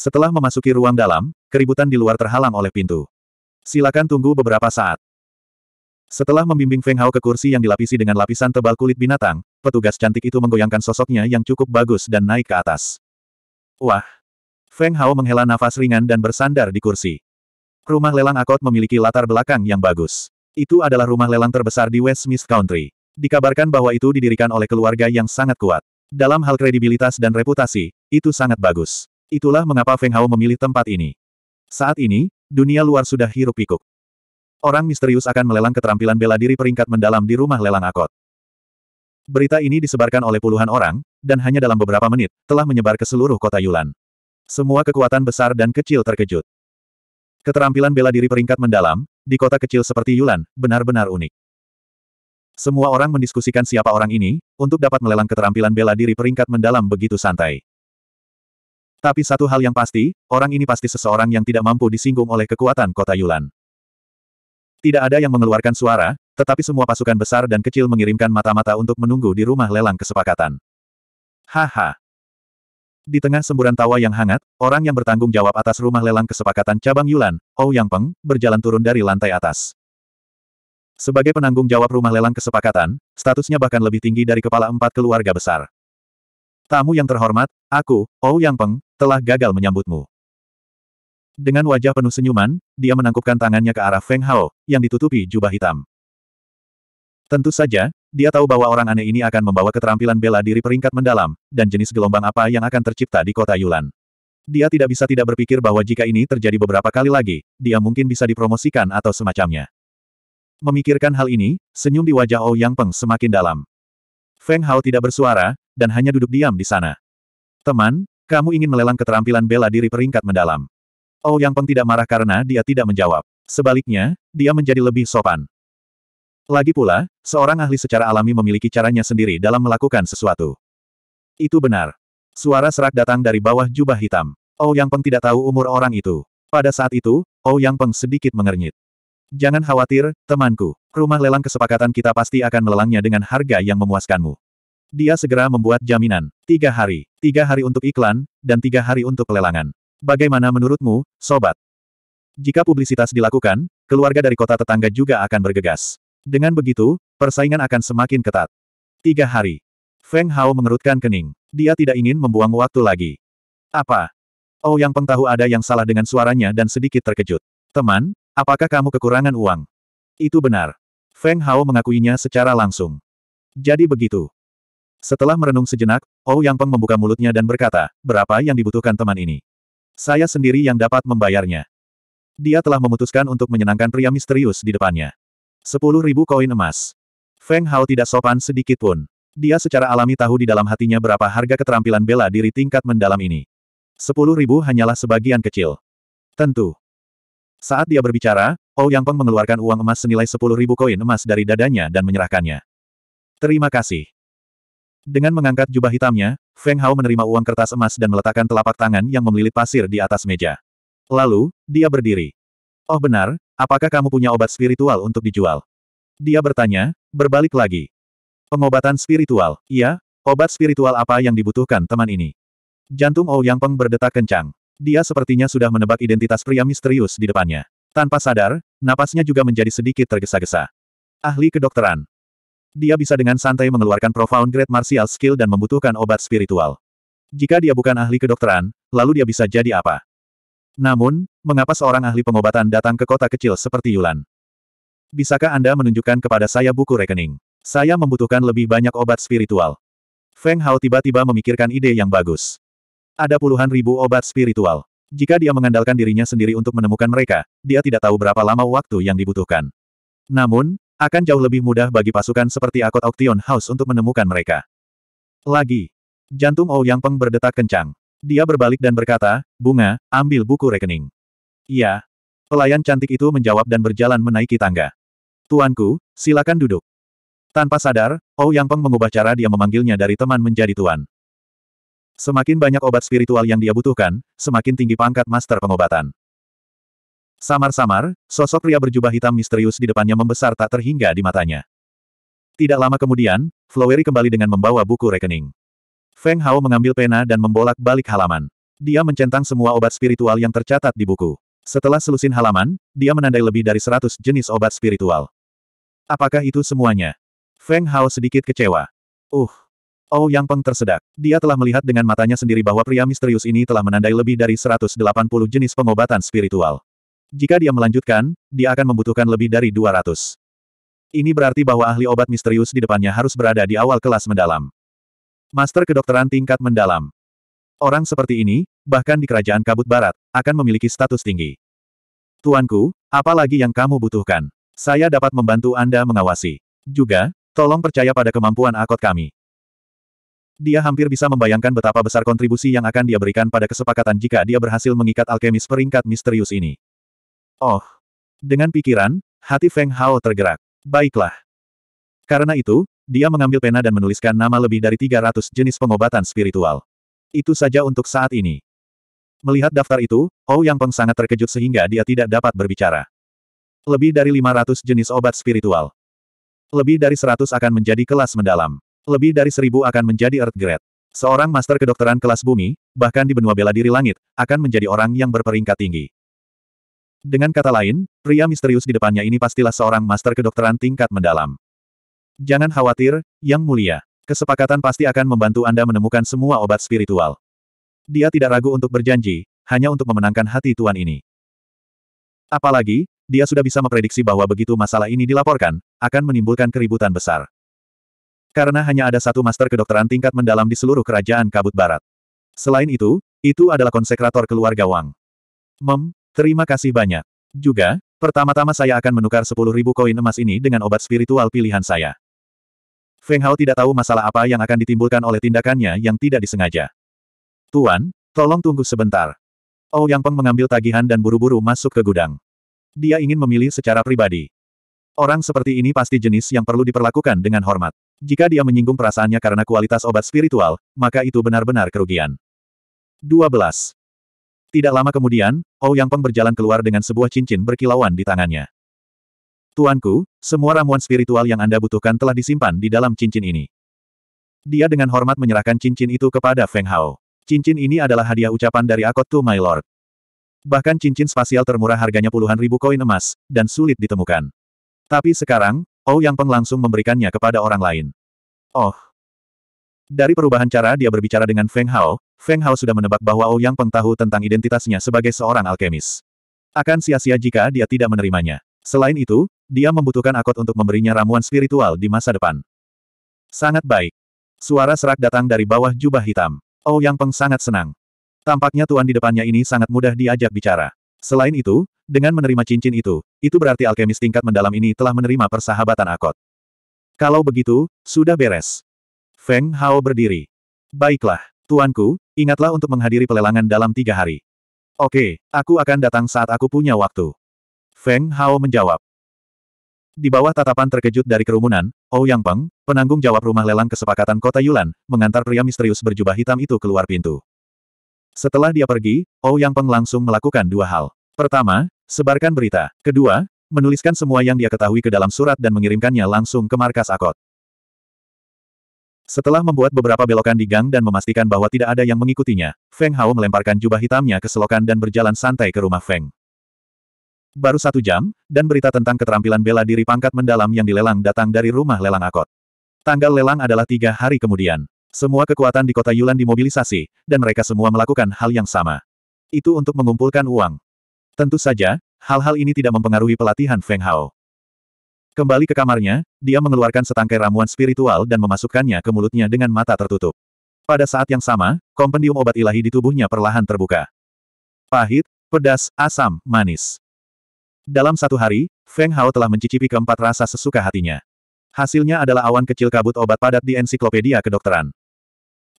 Setelah memasuki ruang dalam, keributan di luar terhalang oleh pintu. Silakan tunggu beberapa saat. Setelah membimbing Feng Hao ke kursi yang dilapisi dengan lapisan tebal kulit binatang, petugas cantik itu menggoyangkan sosoknya yang cukup bagus dan naik ke atas. Wah! Feng Hao menghela nafas ringan dan bersandar di kursi. Rumah lelang Akot memiliki latar belakang yang bagus. Itu adalah rumah lelang terbesar di West Smith Country. Dikabarkan bahwa itu didirikan oleh keluarga yang sangat kuat. Dalam hal kredibilitas dan reputasi, itu sangat bagus. Itulah mengapa Feng Hao memilih tempat ini. Saat ini, dunia luar sudah hirup pikuk Orang misterius akan melelang keterampilan bela diri peringkat mendalam di rumah lelang akot. Berita ini disebarkan oleh puluhan orang, dan hanya dalam beberapa menit, telah menyebar ke seluruh kota Yulan. Semua kekuatan besar dan kecil terkejut. Keterampilan bela diri peringkat mendalam, di kota kecil seperti Yulan, benar-benar unik. Semua orang mendiskusikan siapa orang ini, untuk dapat melelang keterampilan bela diri peringkat mendalam begitu santai. Tapi satu hal yang pasti, orang ini pasti seseorang yang tidak mampu disinggung oleh kekuatan kota Yulan. Tidak ada yang mengeluarkan suara, tetapi semua pasukan besar dan kecil mengirimkan mata-mata untuk menunggu di rumah lelang kesepakatan. Haha. Di tengah semburan tawa yang hangat, orang yang bertanggung jawab atas rumah lelang kesepakatan cabang Yulan, Ou Yang Peng, berjalan turun dari lantai atas. Sebagai penanggung jawab rumah lelang kesepakatan, statusnya bahkan lebih tinggi dari kepala empat keluarga besar. Tamu yang terhormat, aku, Ou Yang Peng, telah gagal menyambutmu. Dengan wajah penuh senyuman, dia menangkupkan tangannya ke arah Feng Hao, yang ditutupi jubah hitam. Tentu saja, dia tahu bahwa orang aneh ini akan membawa keterampilan bela diri peringkat mendalam, dan jenis gelombang apa yang akan tercipta di kota Yulan. Dia tidak bisa tidak berpikir bahwa jika ini terjadi beberapa kali lagi, dia mungkin bisa dipromosikan atau semacamnya. Memikirkan hal ini, senyum di wajah Ou Yang Peng semakin dalam. Feng Hao tidak bersuara, dan hanya duduk diam di sana. Teman, kamu ingin melelang keterampilan bela diri peringkat mendalam. Oh Yang Peng tidak marah karena dia tidak menjawab. Sebaliknya, dia menjadi lebih sopan. Lagi pula, seorang ahli secara alami memiliki caranya sendiri dalam melakukan sesuatu. Itu benar. Suara serak datang dari bawah jubah hitam. Oh Yang Peng tidak tahu umur orang itu. Pada saat itu, Oh Yang Peng sedikit mengernyit. Jangan khawatir, temanku. Rumah lelang kesepakatan kita pasti akan melelangnya dengan harga yang memuaskanmu. Dia segera membuat jaminan. Tiga hari. Tiga hari untuk iklan, dan tiga hari untuk pelelangan. Bagaimana menurutmu, sobat? Jika publisitas dilakukan, keluarga dari kota tetangga juga akan bergegas. Dengan begitu, persaingan akan semakin ketat. Tiga hari. Feng Hao mengerutkan kening. Dia tidak ingin membuang waktu lagi. Apa? Oh yang pengtahu ada yang salah dengan suaranya dan sedikit terkejut. Teman, apakah kamu kekurangan uang? Itu benar. Feng Hao mengakuinya secara langsung. Jadi begitu. Setelah merenung sejenak, Ou Yang Peng membuka mulutnya dan berkata, berapa yang dibutuhkan teman ini? Saya sendiri yang dapat membayarnya. Dia telah memutuskan untuk menyenangkan pria misterius di depannya. Sepuluh ribu koin emas. Feng Hao tidak sopan sedikit pun. Dia secara alami tahu di dalam hatinya berapa harga keterampilan bela diri tingkat mendalam ini. Sepuluh ribu hanyalah sebagian kecil. Tentu. Saat dia berbicara, Ou Yang Peng mengeluarkan uang emas senilai sepuluh ribu koin emas dari dadanya dan menyerahkannya. Terima kasih. Dengan mengangkat jubah hitamnya, Feng Hao menerima uang kertas emas dan meletakkan telapak tangan yang memelilit pasir di atas meja. Lalu, dia berdiri. Oh benar, apakah kamu punya obat spiritual untuk dijual? Dia bertanya, berbalik lagi. Pengobatan spiritual, iya, obat spiritual apa yang dibutuhkan teman ini? Jantung Ou oh Yang Peng berdetak kencang. Dia sepertinya sudah menebak identitas pria misterius di depannya. Tanpa sadar, napasnya juga menjadi sedikit tergesa-gesa. Ahli kedokteran, dia bisa dengan santai mengeluarkan profound grade martial skill dan membutuhkan obat spiritual. Jika dia bukan ahli kedokteran, lalu dia bisa jadi apa? Namun, mengapa seorang ahli pengobatan datang ke kota kecil seperti Yulan? Bisakah Anda menunjukkan kepada saya buku rekening? Saya membutuhkan lebih banyak obat spiritual. Feng Hao tiba-tiba memikirkan ide yang bagus. Ada puluhan ribu obat spiritual. Jika dia mengandalkan dirinya sendiri untuk menemukan mereka, dia tidak tahu berapa lama waktu yang dibutuhkan. Namun, akan jauh lebih mudah bagi pasukan seperti Akot Oktion House untuk menemukan mereka. Lagi. Jantung Ou Yang Peng berdetak kencang. Dia berbalik dan berkata, Bunga, ambil buku rekening. Iya. Pelayan cantik itu menjawab dan berjalan menaiki tangga. Tuanku, silakan duduk. Tanpa sadar, Ou Yang Peng mengubah cara dia memanggilnya dari teman menjadi tuan. Semakin banyak obat spiritual yang dia butuhkan, semakin tinggi pangkat master pengobatan. Samar-samar, sosok pria berjubah hitam misterius di depannya membesar tak terhingga di matanya. Tidak lama kemudian, Floweri kembali dengan membawa buku rekening. Feng Hao mengambil pena dan membolak-balik halaman. Dia mencentang semua obat spiritual yang tercatat di buku. Setelah selusin halaman, dia menandai lebih dari seratus jenis obat spiritual. Apakah itu semuanya? Feng Hao sedikit kecewa. Uh, Oh Yang Peng tersedak. Dia telah melihat dengan matanya sendiri bahwa pria misterius ini telah menandai lebih dari 180 jenis pengobatan spiritual. Jika dia melanjutkan, dia akan membutuhkan lebih dari 200. Ini berarti bahwa ahli obat misterius di depannya harus berada di awal kelas mendalam. Master kedokteran tingkat mendalam. Orang seperti ini, bahkan di kerajaan kabut barat, akan memiliki status tinggi. Tuanku, apa lagi yang kamu butuhkan? Saya dapat membantu Anda mengawasi. Juga, tolong percaya pada kemampuan akot kami. Dia hampir bisa membayangkan betapa besar kontribusi yang akan dia berikan pada kesepakatan jika dia berhasil mengikat alkemis peringkat misterius ini. Oh. Dengan pikiran, hati Feng Hao tergerak. Baiklah. Karena itu, dia mengambil pena dan menuliskan nama lebih dari 300 jenis pengobatan spiritual. Itu saja untuk saat ini. Melihat daftar itu, Ou Yang Peng sangat terkejut sehingga dia tidak dapat berbicara. Lebih dari 500 jenis obat spiritual. Lebih dari 100 akan menjadi kelas mendalam. Lebih dari 1000 akan menjadi Earth Grade. Seorang master kedokteran kelas bumi, bahkan di benua bela diri langit, akan menjadi orang yang berperingkat tinggi. Dengan kata lain, pria misterius di depannya ini pastilah seorang master kedokteran tingkat mendalam. Jangan khawatir, Yang Mulia. Kesepakatan pasti akan membantu Anda menemukan semua obat spiritual. Dia tidak ragu untuk berjanji, hanya untuk memenangkan hati Tuan ini. Apalagi, dia sudah bisa memprediksi bahwa begitu masalah ini dilaporkan, akan menimbulkan keributan besar. Karena hanya ada satu master kedokteran tingkat mendalam di seluruh kerajaan Kabut Barat. Selain itu, itu adalah konsekrator keluarga Wang. Mem, Terima kasih banyak. Juga, pertama-tama saya akan menukar 10.000 koin emas ini dengan obat spiritual pilihan saya. Feng Hao tidak tahu masalah apa yang akan ditimbulkan oleh tindakannya yang tidak disengaja. Tuan, tolong tunggu sebentar. Oh Yang Peng mengambil tagihan dan buru-buru masuk ke gudang. Dia ingin memilih secara pribadi. Orang seperti ini pasti jenis yang perlu diperlakukan dengan hormat. Jika dia menyinggung perasaannya karena kualitas obat spiritual, maka itu benar-benar kerugian. 12. Tidak lama kemudian, Ou Yang Peng berjalan keluar dengan sebuah cincin berkilauan di tangannya. Tuanku, semua ramuan spiritual yang Anda butuhkan telah disimpan di dalam cincin ini. Dia dengan hormat menyerahkan cincin itu kepada Feng Hao. Cincin ini adalah hadiah ucapan dari Akot to My Lord. Bahkan cincin spasial termurah harganya puluhan ribu koin emas, dan sulit ditemukan. Tapi sekarang, Ou Yang Peng langsung memberikannya kepada orang lain. Oh. Dari perubahan cara dia berbicara dengan Feng Hao, Feng Hao sudah menebak bahwa Ou Yang Peng tahu tentang identitasnya sebagai seorang alkemis. Akan sia-sia jika dia tidak menerimanya. Selain itu, dia membutuhkan akot untuk memberinya ramuan spiritual di masa depan. Sangat baik. Suara serak datang dari bawah jubah hitam. Ou Yang Peng sangat senang. Tampaknya tuan di depannya ini sangat mudah diajak bicara. Selain itu, dengan menerima cincin itu, itu berarti alkemis tingkat mendalam ini telah menerima persahabatan akot. Kalau begitu, sudah beres. Feng Hao berdiri. Baiklah, tuanku, Ingatlah untuk menghadiri pelelangan dalam tiga hari. Oke, aku akan datang saat aku punya waktu. Feng Hao menjawab. Di bawah tatapan terkejut dari kerumunan, Ou Yang Peng, penanggung jawab rumah lelang kesepakatan kota Yulan, mengantar pria misterius berjubah hitam itu keluar pintu. Setelah dia pergi, Ou Yang Peng langsung melakukan dua hal. Pertama, sebarkan berita. Kedua, menuliskan semua yang dia ketahui ke dalam surat dan mengirimkannya langsung ke markas Akot. Setelah membuat beberapa belokan di gang dan memastikan bahwa tidak ada yang mengikutinya, Feng Hao melemparkan jubah hitamnya ke selokan dan berjalan santai ke rumah Feng. Baru satu jam, dan berita tentang keterampilan bela diri pangkat mendalam yang dilelang datang dari rumah lelang akot. Tanggal lelang adalah tiga hari kemudian. Semua kekuatan di kota Yulan dimobilisasi, dan mereka semua melakukan hal yang sama. Itu untuk mengumpulkan uang. Tentu saja, hal-hal ini tidak mempengaruhi pelatihan Feng Hao. Kembali ke kamarnya, dia mengeluarkan setangkai ramuan spiritual dan memasukkannya ke mulutnya dengan mata tertutup. Pada saat yang sama, kompendium obat ilahi di tubuhnya perlahan terbuka. Pahit, pedas, asam, manis. Dalam satu hari, Feng Hao telah mencicipi keempat rasa sesuka hatinya. Hasilnya adalah awan kecil kabut obat padat di ensiklopedia kedokteran.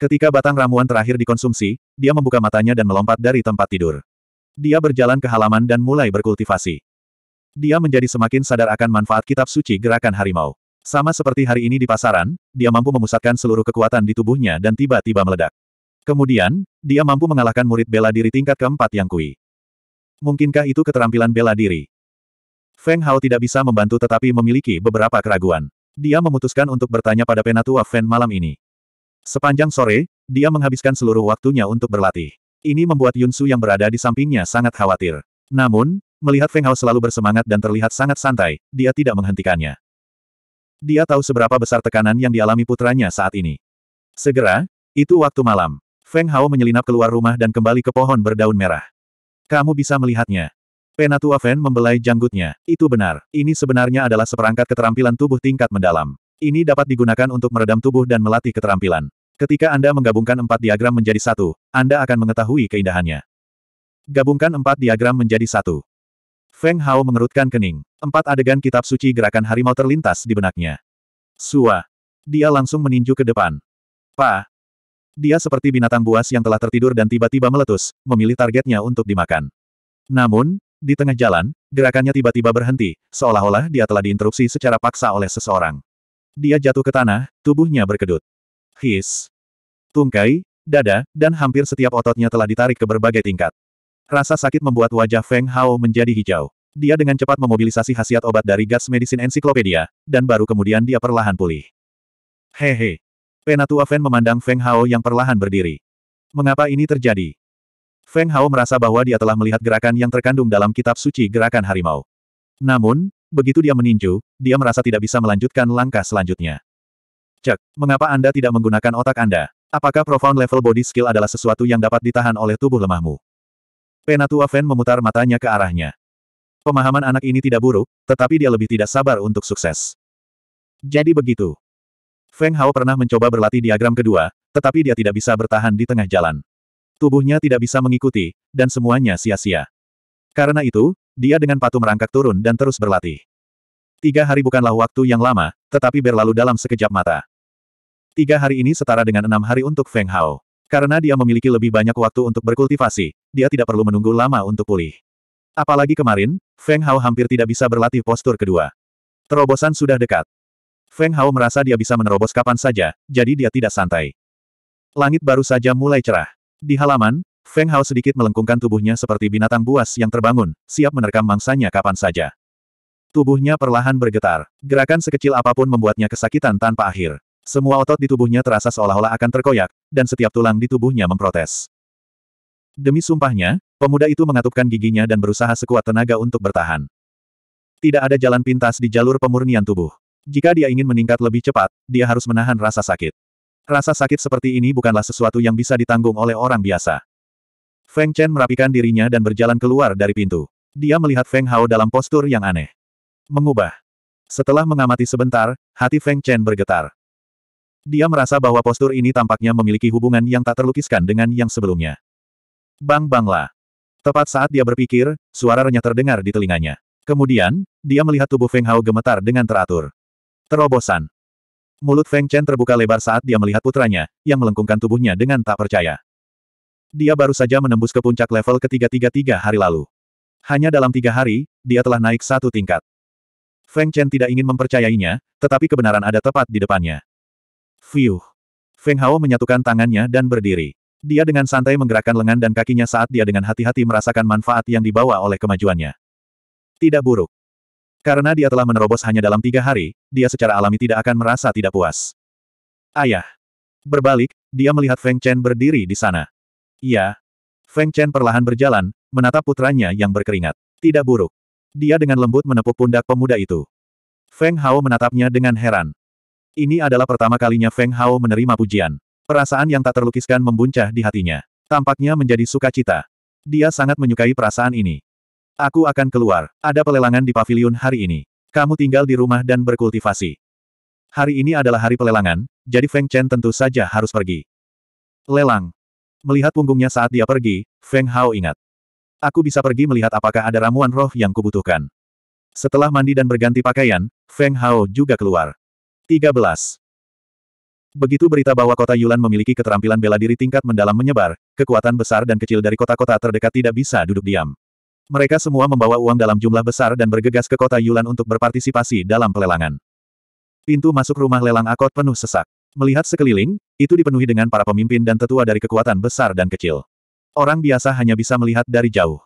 Ketika batang ramuan terakhir dikonsumsi, dia membuka matanya dan melompat dari tempat tidur. Dia berjalan ke halaman dan mulai berkultivasi. Dia menjadi semakin sadar akan manfaat kitab suci gerakan harimau. Sama seperti hari ini di pasaran, dia mampu memusatkan seluruh kekuatan di tubuhnya dan tiba-tiba meledak. Kemudian, dia mampu mengalahkan murid bela diri tingkat keempat yang kui. Mungkinkah itu keterampilan bela diri? Feng Hao tidak bisa membantu tetapi memiliki beberapa keraguan. Dia memutuskan untuk bertanya pada penatua Feng malam ini. Sepanjang sore, dia menghabiskan seluruh waktunya untuk berlatih. Ini membuat Yun Su yang berada di sampingnya sangat khawatir. Namun, Melihat Feng Hao selalu bersemangat dan terlihat sangat santai, dia tidak menghentikannya. Dia tahu seberapa besar tekanan yang dialami putranya saat ini. Segera, itu waktu malam. Feng Hao menyelinap keluar rumah dan kembali ke pohon berdaun merah. Kamu bisa melihatnya. Penatua Fen membelai janggutnya. Itu benar. Ini sebenarnya adalah seperangkat keterampilan tubuh tingkat mendalam. Ini dapat digunakan untuk meredam tubuh dan melatih keterampilan. Ketika Anda menggabungkan empat diagram menjadi satu, Anda akan mengetahui keindahannya. Gabungkan empat diagram menjadi satu. Feng Hao mengerutkan kening. Empat adegan kitab suci gerakan harimau terlintas di benaknya. Sua. Dia langsung meninju ke depan. Pa. Dia seperti binatang buas yang telah tertidur dan tiba-tiba meletus, memilih targetnya untuk dimakan. Namun, di tengah jalan, gerakannya tiba-tiba berhenti, seolah-olah dia telah diinterupsi secara paksa oleh seseorang. Dia jatuh ke tanah, tubuhnya berkedut. His. Tungkai, dada, dan hampir setiap ototnya telah ditarik ke berbagai tingkat. Rasa sakit membuat wajah Feng Hao menjadi hijau. Dia dengan cepat memobilisasi khasiat obat dari gas Medicine ensiklopedia, dan baru kemudian dia perlahan pulih. Hehe. Penatua Feng memandang Feng Hao yang perlahan berdiri. Mengapa ini terjadi? Feng Hao merasa bahwa dia telah melihat gerakan yang terkandung dalam kitab suci gerakan harimau. Namun, begitu dia meninju, dia merasa tidak bisa melanjutkan langkah selanjutnya. Cek, mengapa Anda tidak menggunakan otak Anda? Apakah profound level body skill adalah sesuatu yang dapat ditahan oleh tubuh lemahmu? Penatua Feng memutar matanya ke arahnya. Pemahaman anak ini tidak buruk, tetapi dia lebih tidak sabar untuk sukses. Jadi begitu. Feng Hao pernah mencoba berlatih diagram kedua, tetapi dia tidak bisa bertahan di tengah jalan. Tubuhnya tidak bisa mengikuti, dan semuanya sia-sia. Karena itu, dia dengan patuh merangkak turun dan terus berlatih. Tiga hari bukanlah waktu yang lama, tetapi berlalu dalam sekejap mata. Tiga hari ini setara dengan enam hari untuk Feng Hao. Karena dia memiliki lebih banyak waktu untuk berkultivasi, dia tidak perlu menunggu lama untuk pulih. Apalagi kemarin, Feng Hao hampir tidak bisa berlatih postur kedua. Terobosan sudah dekat. Feng Hao merasa dia bisa menerobos kapan saja, jadi dia tidak santai. Langit baru saja mulai cerah. Di halaman, Feng Hao sedikit melengkungkan tubuhnya seperti binatang buas yang terbangun, siap menerkam mangsanya kapan saja. Tubuhnya perlahan bergetar. Gerakan sekecil apapun membuatnya kesakitan tanpa akhir. Semua otot di tubuhnya terasa seolah-olah akan terkoyak, dan setiap tulang di tubuhnya memprotes. Demi sumpahnya, pemuda itu mengatupkan giginya dan berusaha sekuat tenaga untuk bertahan. Tidak ada jalan pintas di jalur pemurnian tubuh. Jika dia ingin meningkat lebih cepat, dia harus menahan rasa sakit. Rasa sakit seperti ini bukanlah sesuatu yang bisa ditanggung oleh orang biasa. Feng Chen merapikan dirinya dan berjalan keluar dari pintu. Dia melihat Feng Hao dalam postur yang aneh. Mengubah. Setelah mengamati sebentar, hati Feng Chen bergetar. Dia merasa bahwa postur ini tampaknya memiliki hubungan yang tak terlukiskan dengan yang sebelumnya. Bang banglah. Tepat saat dia berpikir, suara renyah terdengar di telinganya. Kemudian, dia melihat tubuh Feng Hao gemetar dengan teratur. Terobosan. Mulut Feng Chen terbuka lebar saat dia melihat putranya, yang melengkungkan tubuhnya dengan tak percaya. Dia baru saja menembus ke puncak level ketiga-tiga-tiga hari lalu. Hanya dalam tiga hari, dia telah naik satu tingkat. Feng Chen tidak ingin mempercayainya, tetapi kebenaran ada tepat di depannya. Fiuh. Feng Hao menyatukan tangannya dan berdiri. Dia dengan santai menggerakkan lengan dan kakinya saat dia dengan hati-hati merasakan manfaat yang dibawa oleh kemajuannya. Tidak buruk. Karena dia telah menerobos hanya dalam tiga hari, dia secara alami tidak akan merasa tidak puas. Ayah. Berbalik, dia melihat Feng Chen berdiri di sana. Ya. Feng Chen perlahan berjalan, menatap putranya yang berkeringat. Tidak buruk. Dia dengan lembut menepuk pundak pemuda itu. Feng Hao menatapnya dengan heran. Ini adalah pertama kalinya Feng Hao menerima pujian. Perasaan yang tak terlukiskan membuncah di hatinya. Tampaknya menjadi sukacita. Dia sangat menyukai perasaan ini. Aku akan keluar. Ada pelelangan di pavilion hari ini. Kamu tinggal di rumah dan berkultivasi. Hari ini adalah hari pelelangan, jadi Feng Chen tentu saja harus pergi. Lelang. Melihat punggungnya saat dia pergi, Feng Hao ingat. Aku bisa pergi melihat apakah ada ramuan roh yang kubutuhkan. Setelah mandi dan berganti pakaian, Feng Hao juga keluar. 13. Begitu berita bahwa kota Yulan memiliki keterampilan bela diri tingkat mendalam menyebar, kekuatan besar dan kecil dari kota-kota terdekat tidak bisa duduk diam. Mereka semua membawa uang dalam jumlah besar dan bergegas ke kota Yulan untuk berpartisipasi dalam pelelangan. Pintu masuk rumah lelang akot penuh sesak. Melihat sekeliling, itu dipenuhi dengan para pemimpin dan tetua dari kekuatan besar dan kecil. Orang biasa hanya bisa melihat dari jauh.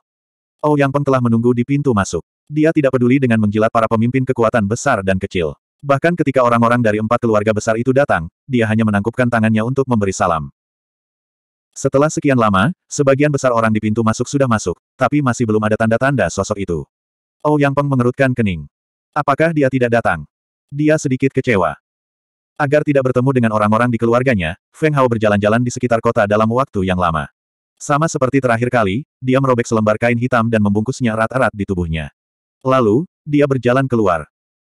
Oh Yang Peng telah menunggu di pintu masuk. Dia tidak peduli dengan menjilat para pemimpin kekuatan besar dan kecil. Bahkan ketika orang-orang dari empat keluarga besar itu datang, dia hanya menangkupkan tangannya untuk memberi salam. Setelah sekian lama, sebagian besar orang di pintu masuk sudah masuk, tapi masih belum ada tanda-tanda sosok itu. Oh Yang Peng mengerutkan kening. Apakah dia tidak datang? Dia sedikit kecewa. Agar tidak bertemu dengan orang-orang di keluarganya, Feng Hao berjalan-jalan di sekitar kota dalam waktu yang lama. Sama seperti terakhir kali, dia merobek selembar kain hitam dan membungkusnya erat-erat di tubuhnya. Lalu, dia berjalan keluar.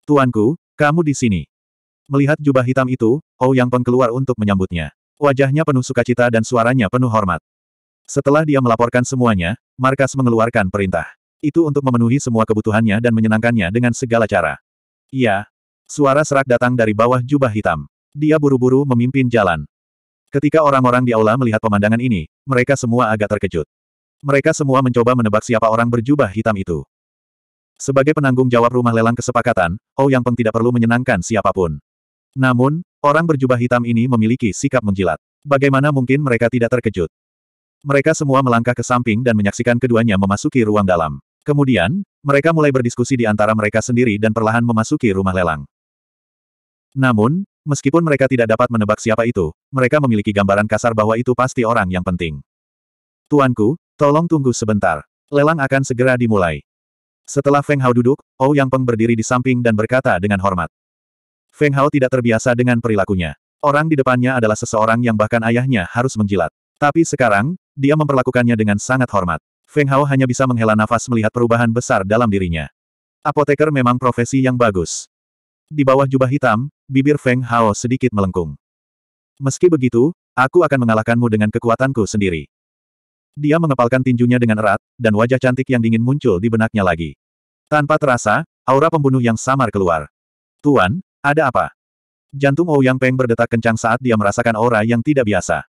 Tuanku, kamu di sini. Melihat jubah hitam itu, Ou Yang Peng keluar untuk menyambutnya. Wajahnya penuh sukacita dan suaranya penuh hormat. Setelah dia melaporkan semuanya, Markas mengeluarkan perintah. Itu untuk memenuhi semua kebutuhannya dan menyenangkannya dengan segala cara. Iya. Suara serak datang dari bawah jubah hitam. Dia buru-buru memimpin jalan. Ketika orang-orang di aula melihat pemandangan ini, mereka semua agak terkejut. Mereka semua mencoba menebak siapa orang berjubah hitam itu. Sebagai penanggung jawab rumah lelang kesepakatan, oh Yang Peng tidak perlu menyenangkan siapapun. Namun, orang berjubah hitam ini memiliki sikap menjilat. Bagaimana mungkin mereka tidak terkejut? Mereka semua melangkah ke samping dan menyaksikan keduanya memasuki ruang dalam. Kemudian, mereka mulai berdiskusi di antara mereka sendiri dan perlahan memasuki rumah lelang. Namun, meskipun mereka tidak dapat menebak siapa itu, mereka memiliki gambaran kasar bahwa itu pasti orang yang penting. Tuanku, tolong tunggu sebentar. Lelang akan segera dimulai. Setelah Feng Hao duduk, Ou Yang Peng berdiri di samping dan berkata dengan hormat. Feng Hao tidak terbiasa dengan perilakunya. Orang di depannya adalah seseorang yang bahkan ayahnya harus menjilat. Tapi sekarang, dia memperlakukannya dengan sangat hormat. Feng Hao hanya bisa menghela nafas melihat perubahan besar dalam dirinya. Apoteker memang profesi yang bagus. Di bawah jubah hitam, bibir Feng Hao sedikit melengkung. Meski begitu, aku akan mengalahkanmu dengan kekuatanku sendiri. Dia mengepalkan tinjunya dengan erat, dan wajah cantik yang dingin muncul di benaknya lagi. Tanpa terasa, aura pembunuh yang samar keluar. Tuan, ada apa? Jantung Ouyang Peng berdetak kencang saat dia merasakan aura yang tidak biasa.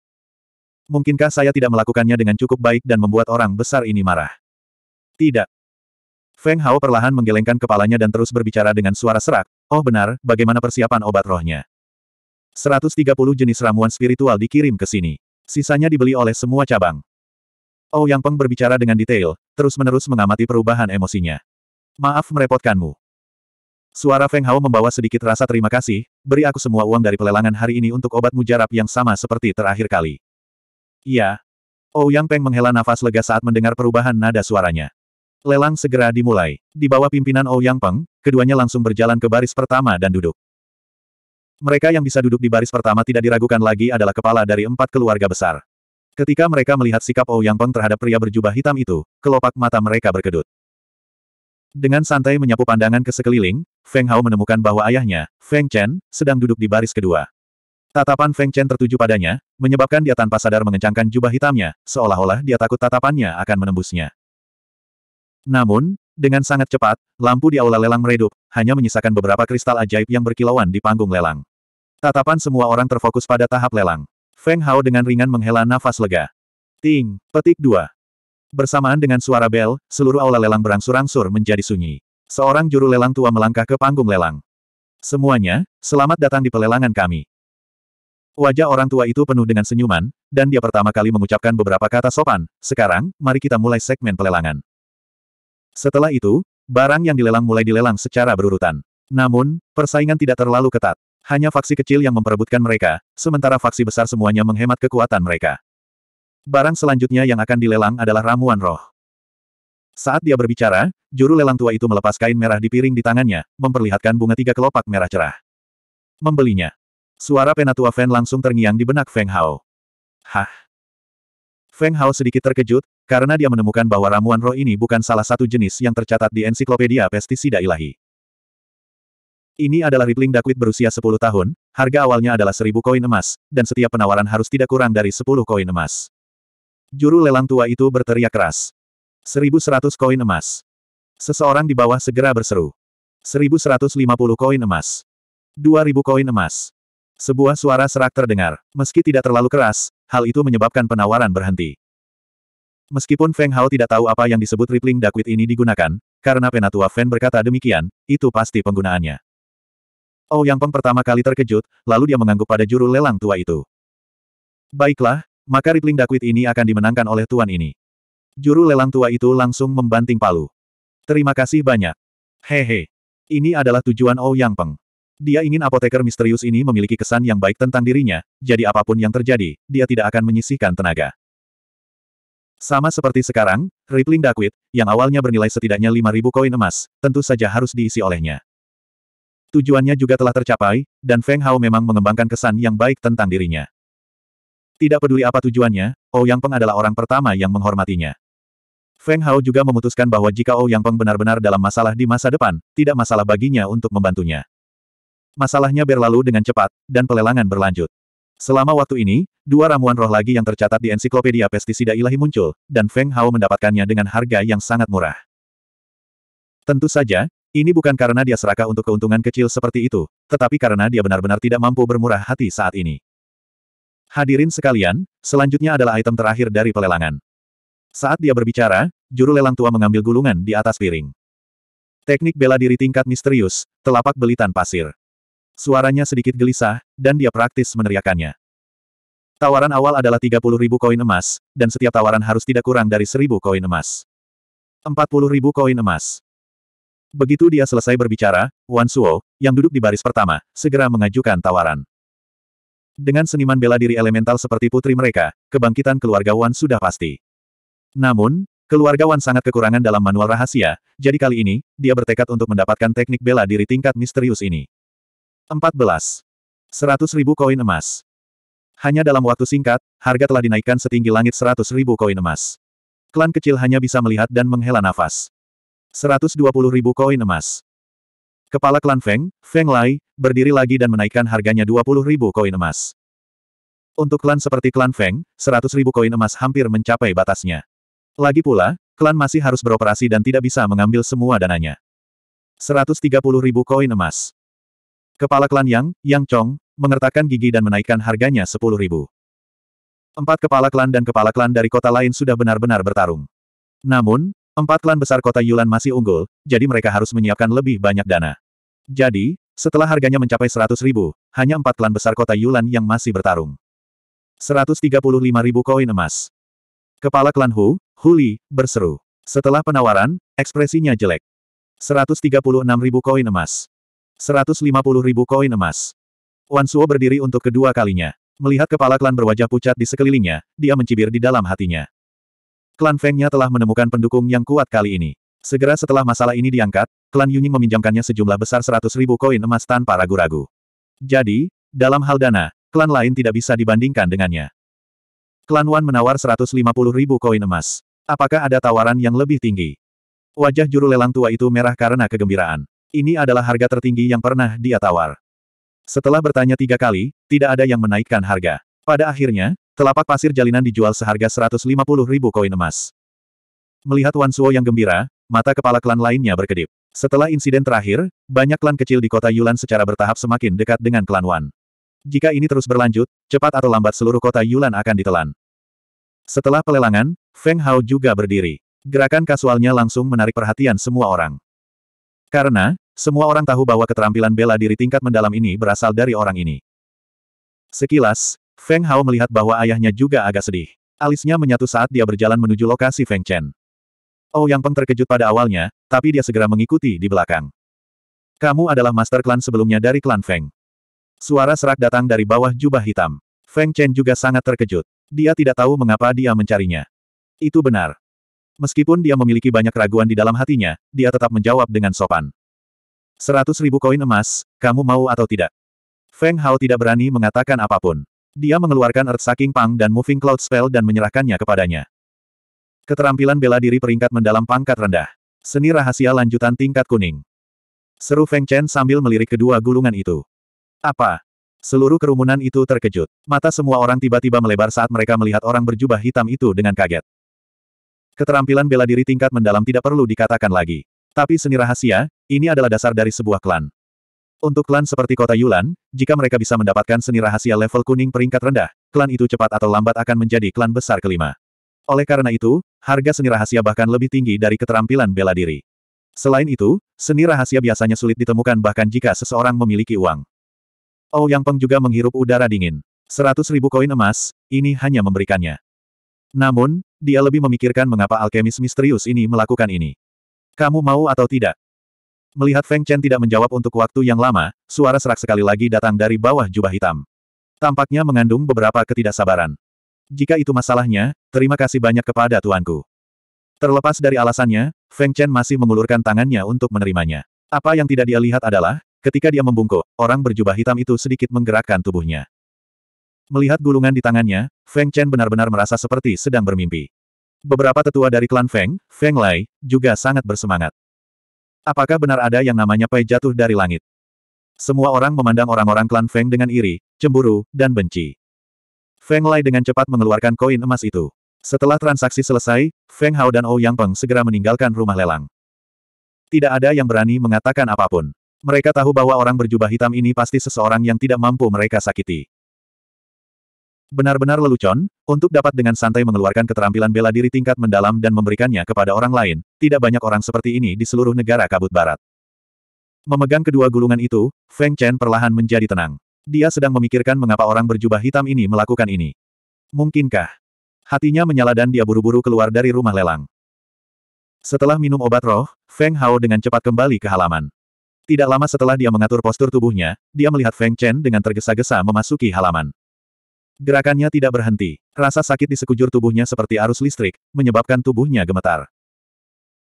Mungkinkah saya tidak melakukannya dengan cukup baik dan membuat orang besar ini marah? Tidak. Feng Hao perlahan menggelengkan kepalanya dan terus berbicara dengan suara serak, Oh benar, bagaimana persiapan obat rohnya? 130 jenis ramuan spiritual dikirim ke sini. Sisanya dibeli oleh semua cabang. Oh Yang Peng berbicara dengan detail, terus-menerus mengamati perubahan emosinya. Maaf merepotkanmu. Suara Feng Hao membawa sedikit rasa terima kasih, beri aku semua uang dari pelelangan hari ini untuk obat mujarab yang sama seperti terakhir kali. Iya. Oh Yang Peng menghela nafas lega saat mendengar perubahan nada suaranya. Lelang segera dimulai. Di bawah pimpinan Oh Yang Peng, keduanya langsung berjalan ke baris pertama dan duduk. Mereka yang bisa duduk di baris pertama tidak diragukan lagi adalah kepala dari empat keluarga besar. Ketika mereka melihat sikap Ou oh Yang Peng terhadap pria berjubah hitam itu, kelopak mata mereka berkedut. Dengan santai menyapu pandangan ke sekeliling, Feng Hao menemukan bahwa ayahnya, Feng Chen, sedang duduk di baris kedua. Tatapan Feng Chen tertuju padanya, menyebabkan dia tanpa sadar mengencangkan jubah hitamnya, seolah-olah dia takut tatapannya akan menembusnya. Namun, dengan sangat cepat, lampu di aula lelang meredup, hanya menyisakan beberapa kristal ajaib yang berkilauan di panggung lelang. Tatapan semua orang terfokus pada tahap lelang. Feng Hao dengan ringan menghela nafas lega. Ting, petik dua. Bersamaan dengan suara bel, seluruh aula lelang berangsur-angsur menjadi sunyi. Seorang juru lelang tua melangkah ke panggung lelang. Semuanya, selamat datang di pelelangan kami. Wajah orang tua itu penuh dengan senyuman, dan dia pertama kali mengucapkan beberapa kata sopan, sekarang, mari kita mulai segmen pelelangan. Setelah itu, barang yang dilelang mulai dilelang secara berurutan. Namun, persaingan tidak terlalu ketat. Hanya faksi kecil yang memperebutkan mereka, sementara faksi besar semuanya menghemat kekuatan mereka. Barang selanjutnya yang akan dilelang adalah ramuan roh. Saat dia berbicara, juru lelang tua itu melepas kain merah di piring di tangannya, memperlihatkan bunga tiga kelopak merah cerah. Membelinya. Suara penatua Feng langsung terngiang di benak Feng Hao. Hah? Feng Hao sedikit terkejut, karena dia menemukan bahwa ramuan roh ini bukan salah satu jenis yang tercatat di ensiklopedia pestisida ilahi. Ini adalah Rippling Duckweed berusia 10 tahun, harga awalnya adalah 1000 koin emas, dan setiap penawaran harus tidak kurang dari 10 koin emas. Juru lelang tua itu berteriak keras. 1100 koin emas. Seseorang di bawah segera berseru. 1150 koin emas. 2000 koin emas. Sebuah suara serak terdengar. Meski tidak terlalu keras, hal itu menyebabkan penawaran berhenti. Meskipun Feng Hao tidak tahu apa yang disebut Rippling Duckweed ini digunakan, karena penatua Feng berkata demikian, itu pasti penggunaannya. Oh Yang Peng pertama kali terkejut, lalu dia mengangguk pada juru lelang tua itu. Baiklah, maka Ripling Dakwit ini akan dimenangkan oleh tuan ini. Juru lelang tua itu langsung membanting palu. Terima kasih banyak. Hehe. Ini adalah tujuan Oh Yang Peng. Dia ingin apoteker misterius ini memiliki kesan yang baik tentang dirinya, jadi apapun yang terjadi, dia tidak akan menyisihkan tenaga. Sama seperti sekarang, Ripling Dakwit, yang awalnya bernilai setidaknya 5.000 koin emas, tentu saja harus diisi olehnya. Tujuannya juga telah tercapai, dan Feng Hao memang mengembangkan kesan yang baik tentang dirinya. Tidak peduli apa tujuannya, Ou Yang Peng adalah orang pertama yang menghormatinya. Feng Hao juga memutuskan bahwa jika Ou Yang Peng benar-benar dalam masalah di masa depan, tidak masalah baginya untuk membantunya. Masalahnya berlalu dengan cepat, dan pelelangan berlanjut. Selama waktu ini, dua ramuan roh lagi yang tercatat di ensiklopedia pestisida ilahi muncul, dan Feng Hao mendapatkannya dengan harga yang sangat murah. Tentu saja, ini bukan karena dia serakah untuk keuntungan kecil seperti itu, tetapi karena dia benar-benar tidak mampu bermurah hati saat ini. Hadirin sekalian, selanjutnya adalah item terakhir dari pelelangan. Saat dia berbicara, juru lelang tua mengambil gulungan di atas piring. Teknik bela diri tingkat misterius, telapak belitan pasir. Suaranya sedikit gelisah, dan dia praktis meneriakannya. Tawaran awal adalah ribu koin emas, dan setiap tawaran harus tidak kurang dari 1.000 koin emas. ribu koin emas. Begitu dia selesai berbicara, Wan Suo, yang duduk di baris pertama, segera mengajukan tawaran. Dengan seniman bela diri elemental seperti putri mereka, kebangkitan keluarga Wan sudah pasti. Namun, keluarga Wan sangat kekurangan dalam manual rahasia, jadi kali ini, dia bertekad untuk mendapatkan teknik bela diri tingkat misterius ini. 14. 100 ribu koin emas. Hanya dalam waktu singkat, harga telah dinaikkan setinggi langit 100 ribu koin emas. Klan kecil hanya bisa melihat dan menghela nafas. 120 ribu koin emas. Kepala klan Feng, Feng Lai, berdiri lagi dan menaikkan harganya 20 ribu koin emas. Untuk klan seperti klan Feng, 100 ribu koin emas hampir mencapai batasnya. Lagi pula, klan masih harus beroperasi dan tidak bisa mengambil semua dananya. 130 ribu koin emas. Kepala klan Yang, Yang Chong, mengertakkan gigi dan menaikkan harganya 10 ribu. Empat kepala klan dan kepala klan dari kota lain sudah benar-benar bertarung. Namun, Empat klan besar kota Yulan masih unggul, jadi mereka harus menyiapkan lebih banyak dana. Jadi, setelah harganya mencapai 100 ribu, hanya empat klan besar kota Yulan yang masih bertarung. 135 ribu koin emas. Kepala klan Hu, Huli, berseru. Setelah penawaran, ekspresinya jelek. 136 ribu koin emas. 150 ribu koin emas. Wan Suo berdiri untuk kedua kalinya. Melihat kepala klan berwajah pucat di sekelilingnya, dia mencibir di dalam hatinya. Klan Fengnya telah menemukan pendukung yang kuat kali ini. Segera setelah masalah ini diangkat, klan Yuning meminjamkannya sejumlah besar 100 ribu koin emas tanpa ragu-ragu. Jadi, dalam hal dana, klan lain tidak bisa dibandingkan dengannya. Klan Wan menawar 150 ribu koin emas. Apakah ada tawaran yang lebih tinggi? Wajah juru lelang tua itu merah karena kegembiraan. Ini adalah harga tertinggi yang pernah dia tawar. Setelah bertanya tiga kali, tidak ada yang menaikkan harga. Pada akhirnya, Telapak pasir jalinan dijual seharga 150 ribu koin emas. Melihat Wan Suo yang gembira, mata kepala klan lainnya berkedip. Setelah insiden terakhir, banyak klan kecil di kota Yulan secara bertahap semakin dekat dengan klan Wan. Jika ini terus berlanjut, cepat atau lambat seluruh kota Yulan akan ditelan. Setelah pelelangan, Feng Hao juga berdiri. Gerakan kasualnya langsung menarik perhatian semua orang. Karena, semua orang tahu bahwa keterampilan bela diri tingkat mendalam ini berasal dari orang ini. Sekilas, Feng Hao melihat bahwa ayahnya juga agak sedih. Alisnya menyatu saat dia berjalan menuju lokasi Feng Chen. Oh Yang Peng terkejut pada awalnya, tapi dia segera mengikuti di belakang. Kamu adalah master klan sebelumnya dari klan Feng. Suara serak datang dari bawah jubah hitam. Feng Chen juga sangat terkejut. Dia tidak tahu mengapa dia mencarinya. Itu benar. Meskipun dia memiliki banyak keraguan di dalam hatinya, dia tetap menjawab dengan sopan. Seratus ribu koin emas, kamu mau atau tidak? Feng Hao tidak berani mengatakan apapun. Dia mengeluarkan Earth Saking Pang dan Moving Cloud Spell dan menyerahkannya kepadanya. Keterampilan bela diri peringkat mendalam pangkat rendah. Seni rahasia lanjutan tingkat kuning. Seru Feng Chen sambil melirik kedua gulungan itu. Apa? Seluruh kerumunan itu terkejut. Mata semua orang tiba-tiba melebar saat mereka melihat orang berjubah hitam itu dengan kaget. Keterampilan bela diri tingkat mendalam tidak perlu dikatakan lagi. Tapi seni rahasia, ini adalah dasar dari sebuah klan. Untuk klan seperti kota Yulan, jika mereka bisa mendapatkan seni rahasia level kuning peringkat rendah, klan itu cepat atau lambat akan menjadi klan besar kelima. Oleh karena itu, harga seni rahasia bahkan lebih tinggi dari keterampilan bela diri. Selain itu, seni rahasia biasanya sulit ditemukan bahkan jika seseorang memiliki uang. Oh Yang Peng juga menghirup udara dingin. Seratus ribu koin emas, ini hanya memberikannya. Namun, dia lebih memikirkan mengapa alkemis misterius ini melakukan ini. Kamu mau atau tidak, Melihat Feng Chen tidak menjawab untuk waktu yang lama, suara serak sekali lagi datang dari bawah jubah hitam. Tampaknya mengandung beberapa ketidaksabaran. Jika itu masalahnya, terima kasih banyak kepada tuanku. Terlepas dari alasannya, Feng Chen masih mengulurkan tangannya untuk menerimanya. Apa yang tidak dia lihat adalah, ketika dia membungkuk, orang berjubah hitam itu sedikit menggerakkan tubuhnya. Melihat gulungan di tangannya, Feng Chen benar-benar merasa seperti sedang bermimpi. Beberapa tetua dari klan Feng, Feng Lai, juga sangat bersemangat. Apakah benar ada yang namanya Pai jatuh dari langit? Semua orang memandang orang-orang klan Feng dengan iri, cemburu, dan benci. Feng Lai dengan cepat mengeluarkan koin emas itu. Setelah transaksi selesai, Feng Hao dan Ouyang Peng segera meninggalkan rumah lelang. Tidak ada yang berani mengatakan apapun. Mereka tahu bahwa orang berjubah hitam ini pasti seseorang yang tidak mampu mereka sakiti. Benar-benar lelucon, untuk dapat dengan santai mengeluarkan keterampilan bela diri tingkat mendalam dan memberikannya kepada orang lain, tidak banyak orang seperti ini di seluruh negara kabut barat. Memegang kedua gulungan itu, Feng Chen perlahan menjadi tenang. Dia sedang memikirkan mengapa orang berjubah hitam ini melakukan ini. Mungkinkah? Hatinya menyala dan dia buru-buru keluar dari rumah lelang. Setelah minum obat roh, Feng Hao dengan cepat kembali ke halaman. Tidak lama setelah dia mengatur postur tubuhnya, dia melihat Feng Chen dengan tergesa-gesa memasuki halaman. Gerakannya tidak berhenti. Rasa sakit di sekujur tubuhnya seperti arus listrik, menyebabkan tubuhnya gemetar.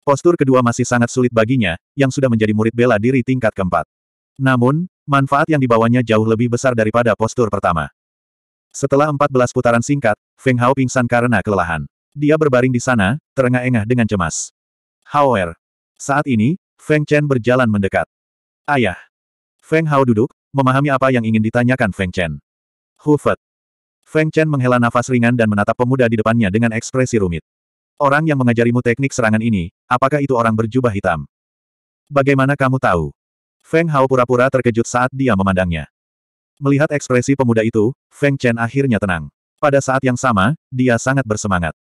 Postur kedua masih sangat sulit baginya, yang sudah menjadi murid bela diri tingkat keempat. Namun, manfaat yang dibawanya jauh lebih besar daripada postur pertama. Setelah 14 putaran singkat, Feng Hao pingsan karena kelelahan. Dia berbaring di sana, terengah-engah dengan cemas. However, saat ini, Feng Chen berjalan mendekat. Ayah. Feng Hao duduk, memahami apa yang ingin ditanyakan Feng Chen. Hufet. Feng Chen menghela nafas ringan dan menatap pemuda di depannya dengan ekspresi rumit. Orang yang mengajarimu teknik serangan ini, apakah itu orang berjubah hitam? Bagaimana kamu tahu? Feng Hao pura-pura terkejut saat dia memandangnya. Melihat ekspresi pemuda itu, Feng Chen akhirnya tenang. Pada saat yang sama, dia sangat bersemangat.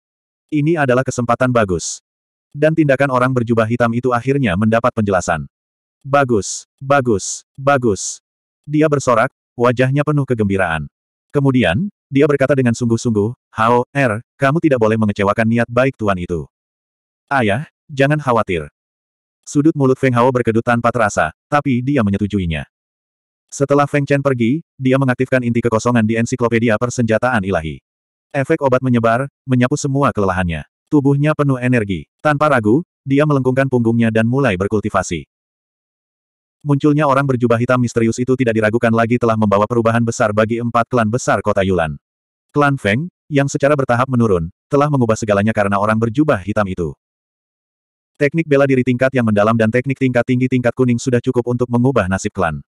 Ini adalah kesempatan bagus. Dan tindakan orang berjubah hitam itu akhirnya mendapat penjelasan. Bagus, bagus, bagus. Dia bersorak, wajahnya penuh kegembiraan. Kemudian, dia berkata dengan sungguh-sungguh, Hao, Er, kamu tidak boleh mengecewakan niat baik tuan itu. Ayah, jangan khawatir. Sudut mulut Feng Hao berkedut tanpa terasa, tapi dia menyetujuinya. Setelah Feng Chen pergi, dia mengaktifkan inti kekosongan di ensiklopedia persenjataan ilahi. Efek obat menyebar, menyapu semua kelelahannya. Tubuhnya penuh energi. Tanpa ragu, dia melengkungkan punggungnya dan mulai berkultivasi. Munculnya orang berjubah hitam misterius itu tidak diragukan lagi telah membawa perubahan besar bagi empat klan besar kota Yulan. Klan Feng, yang secara bertahap menurun, telah mengubah segalanya karena orang berjubah hitam itu. Teknik bela diri tingkat yang mendalam dan teknik tingkat tinggi tingkat kuning sudah cukup untuk mengubah nasib klan.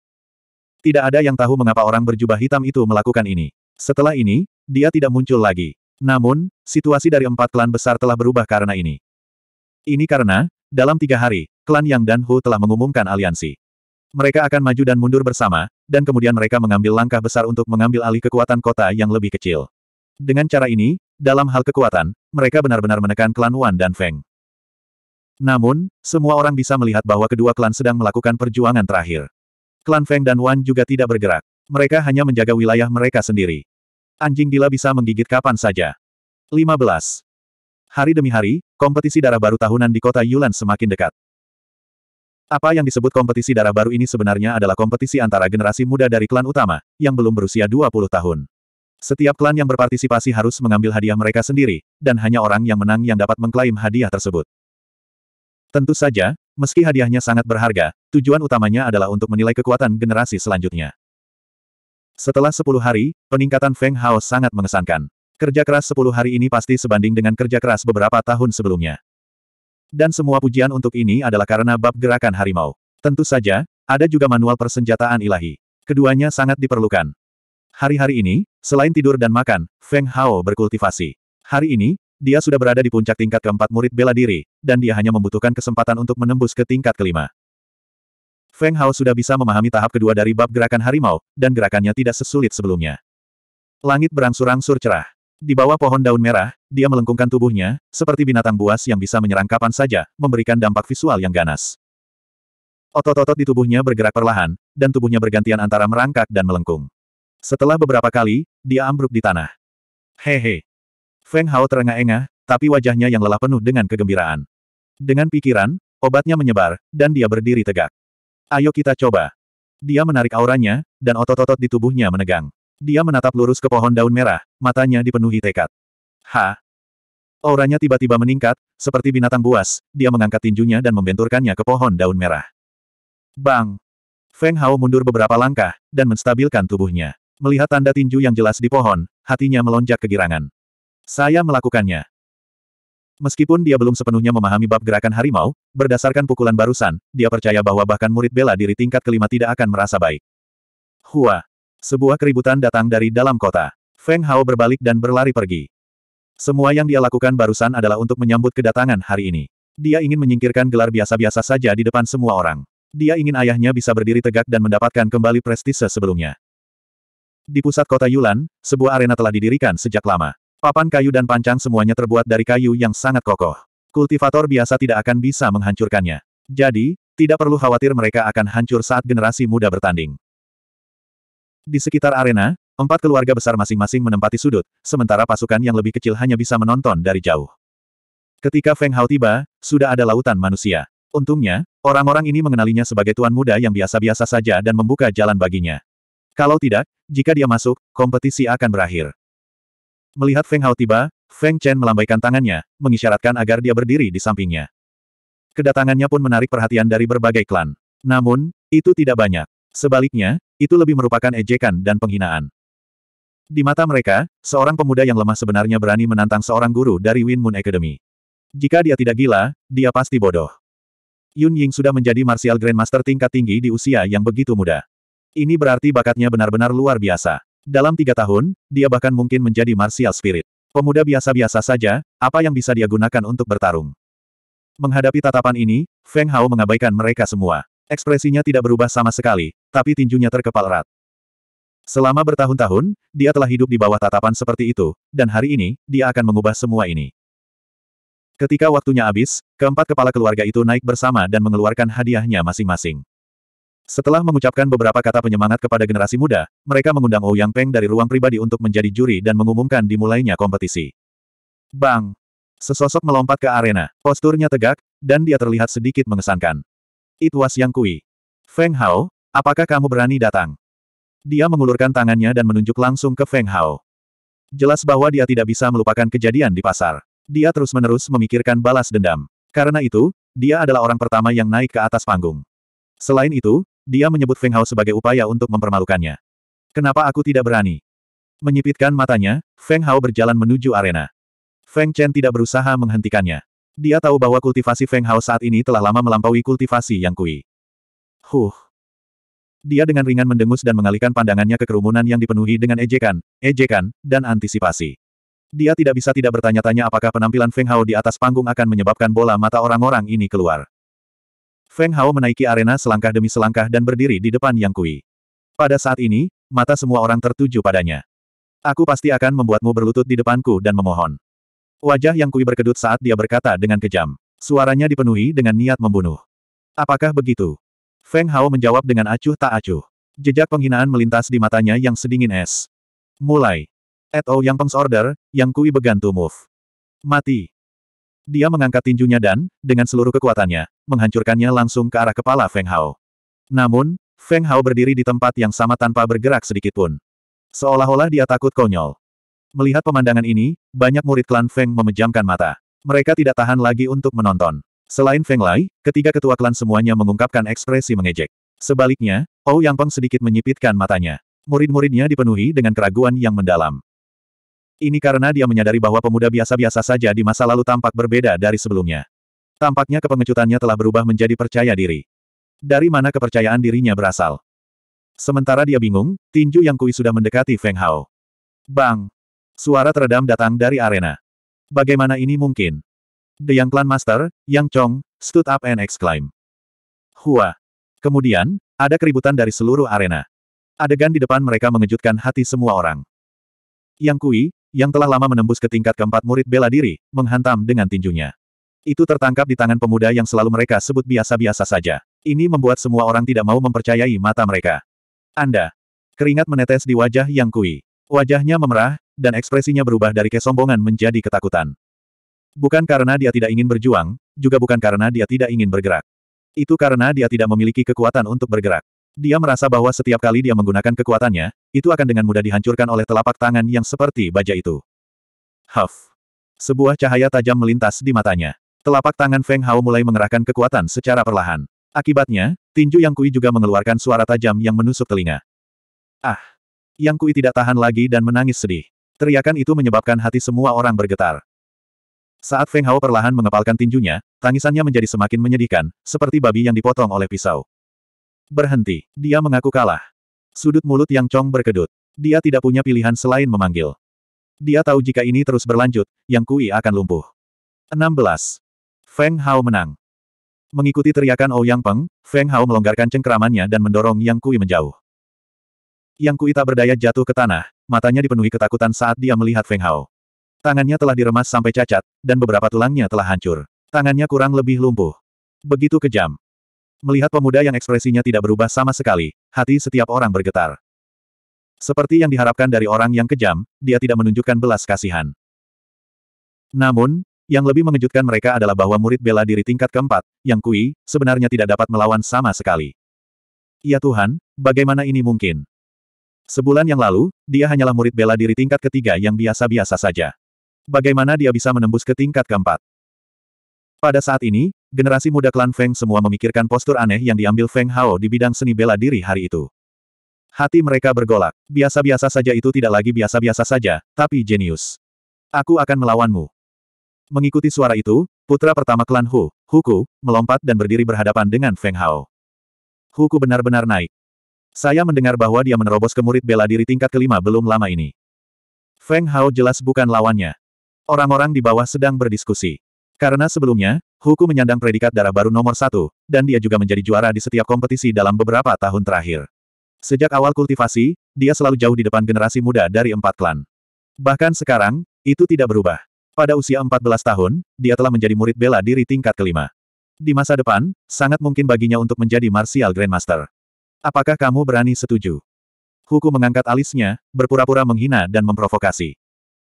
Tidak ada yang tahu mengapa orang berjubah hitam itu melakukan ini. Setelah ini, dia tidak muncul lagi. Namun, situasi dari empat klan besar telah berubah karena ini. Ini karena, dalam tiga hari, klan Yang dan Hu telah mengumumkan aliansi. Mereka akan maju dan mundur bersama, dan kemudian mereka mengambil langkah besar untuk mengambil alih kekuatan kota yang lebih kecil. Dengan cara ini, dalam hal kekuatan, mereka benar-benar menekan klan Wan dan Feng. Namun, semua orang bisa melihat bahwa kedua klan sedang melakukan perjuangan terakhir. Klan Feng dan Wan juga tidak bergerak. Mereka hanya menjaga wilayah mereka sendiri. Anjing gila bisa menggigit kapan saja. 15. Hari demi hari, kompetisi darah baru tahunan di kota Yulan semakin dekat. Apa yang disebut kompetisi darah baru ini sebenarnya adalah kompetisi antara generasi muda dari klan utama, yang belum berusia 20 tahun. Setiap klan yang berpartisipasi harus mengambil hadiah mereka sendiri, dan hanya orang yang menang yang dapat mengklaim hadiah tersebut. Tentu saja, meski hadiahnya sangat berharga, tujuan utamanya adalah untuk menilai kekuatan generasi selanjutnya. Setelah 10 hari, peningkatan Feng Hao sangat mengesankan. Kerja keras 10 hari ini pasti sebanding dengan kerja keras beberapa tahun sebelumnya. Dan semua pujian untuk ini adalah karena bab gerakan harimau. Tentu saja, ada juga manual persenjataan ilahi. Keduanya sangat diperlukan. Hari-hari ini, selain tidur dan makan, Feng Hao berkultivasi. Hari ini, dia sudah berada di puncak tingkat keempat murid bela diri, dan dia hanya membutuhkan kesempatan untuk menembus ke tingkat kelima. Feng Hao sudah bisa memahami tahap kedua dari bab gerakan harimau, dan gerakannya tidak sesulit sebelumnya. Langit berangsur-angsur cerah. Di bawah pohon daun merah, dia melengkungkan tubuhnya, seperti binatang buas yang bisa menyerang kapan saja, memberikan dampak visual yang ganas. Otot-otot di tubuhnya bergerak perlahan, dan tubuhnya bergantian antara merangkak dan melengkung. Setelah beberapa kali, dia ambruk di tanah. Hehe. Feng Hao terengah-engah, tapi wajahnya yang lelah penuh dengan kegembiraan. Dengan pikiran, obatnya menyebar, dan dia berdiri tegak. Ayo kita coba. Dia menarik auranya, dan otot-otot di tubuhnya menegang. Dia menatap lurus ke pohon daun merah, matanya dipenuhi tekad. Ha! Auranya tiba-tiba meningkat, seperti binatang buas, dia mengangkat tinjunya dan membenturkannya ke pohon daun merah. Bang! Feng Hao mundur beberapa langkah, dan menstabilkan tubuhnya. Melihat tanda tinju yang jelas di pohon, hatinya melonjak kegirangan. Saya melakukannya. Meskipun dia belum sepenuhnya memahami bab gerakan harimau, berdasarkan pukulan barusan, dia percaya bahwa bahkan murid bela diri tingkat kelima tidak akan merasa baik. Hua! Sebuah keributan datang dari dalam kota. Feng Hao berbalik dan berlari pergi. Semua yang dia lakukan barusan adalah untuk menyambut kedatangan hari ini. Dia ingin menyingkirkan gelar biasa-biasa saja di depan semua orang. Dia ingin ayahnya bisa berdiri tegak dan mendapatkan kembali prestise sebelumnya. Di pusat kota Yulan, sebuah arena telah didirikan sejak lama. Papan kayu dan pancang semuanya terbuat dari kayu yang sangat kokoh. Kultivator biasa tidak akan bisa menghancurkannya. Jadi, tidak perlu khawatir mereka akan hancur saat generasi muda bertanding. Di sekitar arena, empat keluarga besar masing-masing menempati sudut, sementara pasukan yang lebih kecil hanya bisa menonton dari jauh. Ketika Feng Hao tiba, sudah ada lautan manusia. Untungnya, orang-orang ini mengenalinya sebagai tuan muda yang biasa-biasa saja dan membuka jalan baginya. Kalau tidak, jika dia masuk, kompetisi akan berakhir. Melihat Feng Hao tiba, Feng Chen melambaikan tangannya, mengisyaratkan agar dia berdiri di sampingnya. Kedatangannya pun menarik perhatian dari berbagai klan. Namun, itu tidak banyak. Sebaliknya, itu lebih merupakan ejekan dan penghinaan. Di mata mereka, seorang pemuda yang lemah sebenarnya berani menantang seorang guru dari Win Moon Academy. Jika dia tidak gila, dia pasti bodoh. Yun Ying sudah menjadi martial grandmaster tingkat tinggi di usia yang begitu muda. Ini berarti bakatnya benar-benar luar biasa. Dalam tiga tahun, dia bahkan mungkin menjadi martial spirit. Pemuda biasa-biasa saja, apa yang bisa dia gunakan untuk bertarung? Menghadapi tatapan ini, Feng Hao mengabaikan mereka semua. Ekspresinya tidak berubah sama sekali, tapi tinjunya terkepal erat. Selama bertahun-tahun, dia telah hidup di bawah tatapan seperti itu, dan hari ini, dia akan mengubah semua ini. Ketika waktunya habis, keempat kepala keluarga itu naik bersama dan mengeluarkan hadiahnya masing-masing. Setelah mengucapkan beberapa kata penyemangat kepada generasi muda, mereka mengundang Ouyang oh Peng dari ruang pribadi untuk menjadi juri dan mengumumkan dimulainya kompetisi. Bang! Sesosok melompat ke arena, posturnya tegak, dan dia terlihat sedikit mengesankan. It was Yang Kui. Feng Hao, apakah kamu berani datang? Dia mengulurkan tangannya dan menunjuk langsung ke Feng Hao. Jelas bahwa dia tidak bisa melupakan kejadian di pasar. Dia terus-menerus memikirkan balas dendam. Karena itu, dia adalah orang pertama yang naik ke atas panggung. Selain itu, dia menyebut Feng Hao sebagai upaya untuk mempermalukannya. Kenapa aku tidak berani? Menyipitkan matanya, Feng Hao berjalan menuju arena. Feng Chen tidak berusaha menghentikannya. Dia tahu bahwa kultivasi Feng Hao saat ini telah lama melampaui kultivasi Yang Kui. Huh. Dia dengan ringan mendengus dan mengalihkan pandangannya ke kerumunan yang dipenuhi dengan ejekan, ejekan, dan antisipasi. Dia tidak bisa tidak bertanya-tanya apakah penampilan Feng Hao di atas panggung akan menyebabkan bola mata orang-orang ini keluar. Feng Hao menaiki arena selangkah demi selangkah dan berdiri di depan Yang Kui. Pada saat ini, mata semua orang tertuju padanya. Aku pasti akan membuatmu berlutut di depanku dan memohon. Wajah yang kui berkedut saat dia berkata dengan kejam. Suaranya dipenuhi dengan niat membunuh. Apakah begitu? Feng Hao menjawab dengan acuh tak acuh. Jejak penghinaan melintas di matanya yang sedingin es. Mulai. At O Yang Pengs Order, Yang Kui Begantu Move. Mati. Dia mengangkat tinjunya dan, dengan seluruh kekuatannya, menghancurkannya langsung ke arah kepala Feng Hao. Namun, Feng Hao berdiri di tempat yang sama tanpa bergerak sedikitpun. Seolah-olah dia takut konyol. Melihat pemandangan ini, banyak murid klan Feng memejamkan mata. Mereka tidak tahan lagi untuk menonton. Selain Feng Lai, ketiga ketua klan semuanya mengungkapkan ekspresi mengejek. Sebaliknya, Ou Yang Peng sedikit menyipitkan matanya. Murid-muridnya dipenuhi dengan keraguan yang mendalam. Ini karena dia menyadari bahwa pemuda biasa-biasa saja di masa lalu tampak berbeda dari sebelumnya. Tampaknya kepengecutannya telah berubah menjadi percaya diri. Dari mana kepercayaan dirinya berasal? Sementara dia bingung, tinju yang kui sudah mendekati Feng Hao. Bang! Suara teredam datang dari arena. Bagaimana ini mungkin? The Young Clan Master, Yang Chong, stood up and exclaimed. Hua. Kemudian, ada keributan dari seluruh arena. Adegan di depan mereka mengejutkan hati semua orang. Yang Kui, yang telah lama menembus ke tingkat keempat murid bela diri, menghantam dengan tinjunya. Itu tertangkap di tangan pemuda yang selalu mereka sebut biasa-biasa saja. Ini membuat semua orang tidak mau mempercayai mata mereka. Anda. Keringat menetes di wajah Yang Kui. Wajahnya memerah, dan ekspresinya berubah dari kesombongan menjadi ketakutan. Bukan karena dia tidak ingin berjuang, juga bukan karena dia tidak ingin bergerak. Itu karena dia tidak memiliki kekuatan untuk bergerak. Dia merasa bahwa setiap kali dia menggunakan kekuatannya, itu akan dengan mudah dihancurkan oleh telapak tangan yang seperti baja itu. Huff. Sebuah cahaya tajam melintas di matanya. Telapak tangan Feng Hao mulai mengerahkan kekuatan secara perlahan. Akibatnya, tinju Yang Kui juga mengeluarkan suara tajam yang menusuk telinga. Ah! Yang Kui tidak tahan lagi dan menangis sedih. Teriakan itu menyebabkan hati semua orang bergetar. Saat Feng Hao perlahan mengepalkan tinjunya, tangisannya menjadi semakin menyedihkan, seperti babi yang dipotong oleh pisau. Berhenti, dia mengaku kalah. Sudut mulut Yang cong berkedut. Dia tidak punya pilihan selain memanggil. Dia tahu jika ini terus berlanjut, Yang Kui akan lumpuh. 16. Feng Hao menang. Mengikuti teriakan Ouyang oh Peng, Feng Hao melonggarkan cengkeramannya dan mendorong Yang Kui menjauh. Yang Kui tak berdaya jatuh ke tanah, matanya dipenuhi ketakutan saat dia melihat Feng Hao. Tangannya telah diremas sampai cacat, dan beberapa tulangnya telah hancur. Tangannya kurang lebih lumpuh. Begitu kejam. Melihat pemuda yang ekspresinya tidak berubah sama sekali, hati setiap orang bergetar. Seperti yang diharapkan dari orang yang kejam, dia tidak menunjukkan belas kasihan. Namun, yang lebih mengejutkan mereka adalah bahwa murid bela diri tingkat keempat, Yang Kui, sebenarnya tidak dapat melawan sama sekali. Ya Tuhan, bagaimana ini mungkin? Sebulan yang lalu, dia hanyalah murid bela diri tingkat ketiga yang biasa-biasa saja. Bagaimana dia bisa menembus ke tingkat keempat? Pada saat ini, generasi muda klan Feng semua memikirkan postur aneh yang diambil Feng Hao di bidang seni bela diri hari itu. Hati mereka bergolak. Biasa-biasa saja itu tidak lagi biasa-biasa saja, tapi jenius. Aku akan melawanmu. Mengikuti suara itu, putra pertama klan Hu, Huku, melompat dan berdiri berhadapan dengan Feng Hao. Huku benar-benar naik. Saya mendengar bahwa dia menerobos ke murid bela diri tingkat kelima belum lama ini. Feng Hao jelas bukan lawannya. Orang-orang di bawah sedang berdiskusi. Karena sebelumnya, Huku menyandang predikat darah baru nomor satu, dan dia juga menjadi juara di setiap kompetisi dalam beberapa tahun terakhir. Sejak awal kultivasi, dia selalu jauh di depan generasi muda dari empat klan. Bahkan sekarang, itu tidak berubah. Pada usia 14 tahun, dia telah menjadi murid bela diri tingkat kelima. Di masa depan, sangat mungkin baginya untuk menjadi Martial Grandmaster. Apakah kamu berani setuju? Huku mengangkat alisnya, berpura-pura menghina dan memprovokasi.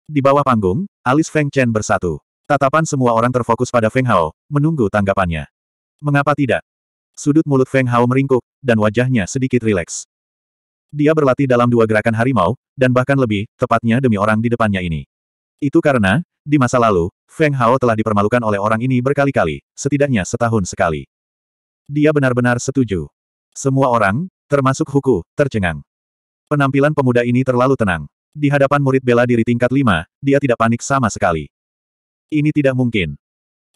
Di bawah panggung, alis Feng Chen bersatu. Tatapan semua orang terfokus pada Feng Hao, menunggu tanggapannya. Mengapa tidak? Sudut mulut Feng Hao meringkuk, dan wajahnya sedikit rileks. Dia berlatih dalam dua gerakan harimau, dan bahkan lebih, tepatnya demi orang di depannya ini. Itu karena, di masa lalu, Feng Hao telah dipermalukan oleh orang ini berkali-kali, setidaknya setahun sekali. Dia benar-benar setuju. Semua orang, termasuk Huku, tercengang. Penampilan pemuda ini terlalu tenang. Di hadapan murid bela diri tingkat 5, dia tidak panik sama sekali. Ini tidak mungkin.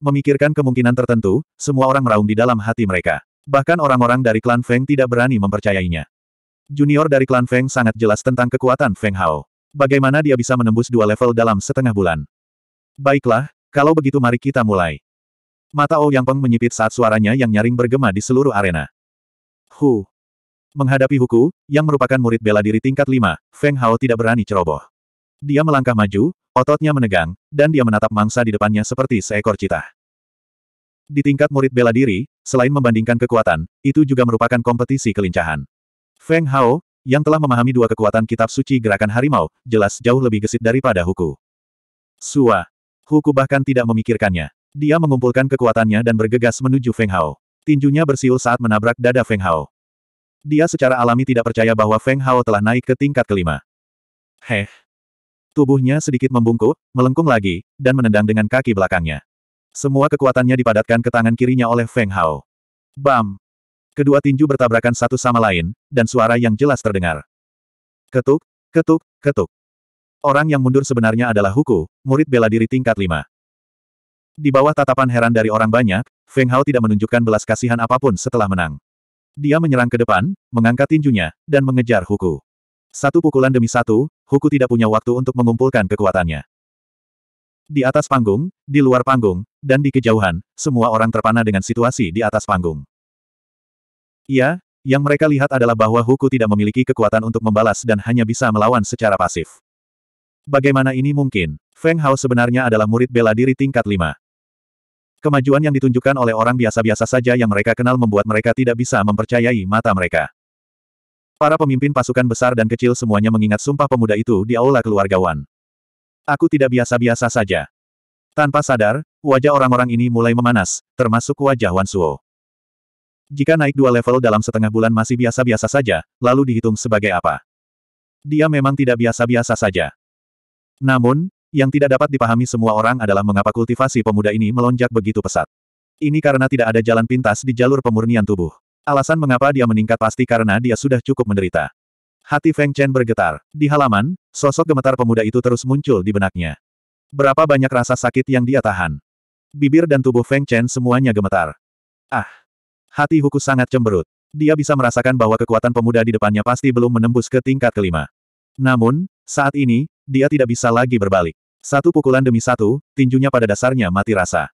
Memikirkan kemungkinan tertentu, semua orang meraung di dalam hati mereka. Bahkan orang-orang dari klan Feng tidak berani mempercayainya. Junior dari klan Feng sangat jelas tentang kekuatan Feng Hao. Bagaimana dia bisa menembus dua level dalam setengah bulan. Baiklah, kalau begitu mari kita mulai. Mata Ouyang Yang Peng menyipit saat suaranya yang nyaring bergema di seluruh arena. Hu. Menghadapi Huku, yang merupakan murid bela diri tingkat 5, Feng Hao tidak berani ceroboh. Dia melangkah maju, ototnya menegang, dan dia menatap mangsa di depannya seperti seekor cita. Di tingkat murid bela diri, selain membandingkan kekuatan, itu juga merupakan kompetisi kelincahan. Feng Hao, yang telah memahami dua kekuatan kitab suci gerakan harimau, jelas jauh lebih gesit daripada Huku. Sua. Huku bahkan tidak memikirkannya. Dia mengumpulkan kekuatannya dan bergegas menuju Feng Hao. Tinjunya bersiul saat menabrak dada Feng Hao. Dia secara alami tidak percaya bahwa Feng Hao telah naik ke tingkat kelima. Heh. Tubuhnya sedikit membungkuk, melengkung lagi, dan menendang dengan kaki belakangnya. Semua kekuatannya dipadatkan ke tangan kirinya oleh Feng Hao. Bam! Kedua tinju bertabrakan satu sama lain, dan suara yang jelas terdengar. Ketuk, ketuk, ketuk. Orang yang mundur sebenarnya adalah Huku, murid bela diri tingkat lima. Di bawah tatapan heran dari orang banyak, Feng Hao tidak menunjukkan belas kasihan apapun setelah menang. Dia menyerang ke depan, mengangkat tinjunya, dan mengejar Huku. Satu pukulan demi satu, Huku tidak punya waktu untuk mengumpulkan kekuatannya. Di atas panggung, di luar panggung, dan di kejauhan, semua orang terpana dengan situasi di atas panggung. Ya, yang mereka lihat adalah bahwa Huku tidak memiliki kekuatan untuk membalas dan hanya bisa melawan secara pasif. Bagaimana ini mungkin? Feng Hao sebenarnya adalah murid bela diri tingkat 5. Kemajuan yang ditunjukkan oleh orang biasa-biasa saja yang mereka kenal membuat mereka tidak bisa mempercayai mata mereka. Para pemimpin pasukan besar dan kecil semuanya mengingat sumpah pemuda itu di aula keluarga Wan. Aku tidak biasa-biasa saja. Tanpa sadar, wajah orang-orang ini mulai memanas, termasuk wajah Wan Suo. Jika naik dua level dalam setengah bulan masih biasa-biasa saja, lalu dihitung sebagai apa? Dia memang tidak biasa-biasa saja. Namun, yang tidak dapat dipahami semua orang adalah mengapa kultivasi pemuda ini melonjak begitu pesat. Ini karena tidak ada jalan pintas di jalur pemurnian tubuh. Alasan mengapa dia meningkat pasti karena dia sudah cukup menderita. Hati Feng Chen bergetar. Di halaman, sosok gemetar pemuda itu terus muncul di benaknya. Berapa banyak rasa sakit yang dia tahan. Bibir dan tubuh Feng Chen semuanya gemetar. Ah! Hati Huku sangat cemberut. Dia bisa merasakan bahwa kekuatan pemuda di depannya pasti belum menembus ke tingkat kelima. Namun, saat ini, dia tidak bisa lagi berbalik. Satu pukulan demi satu, tinjunya pada dasarnya mati rasa.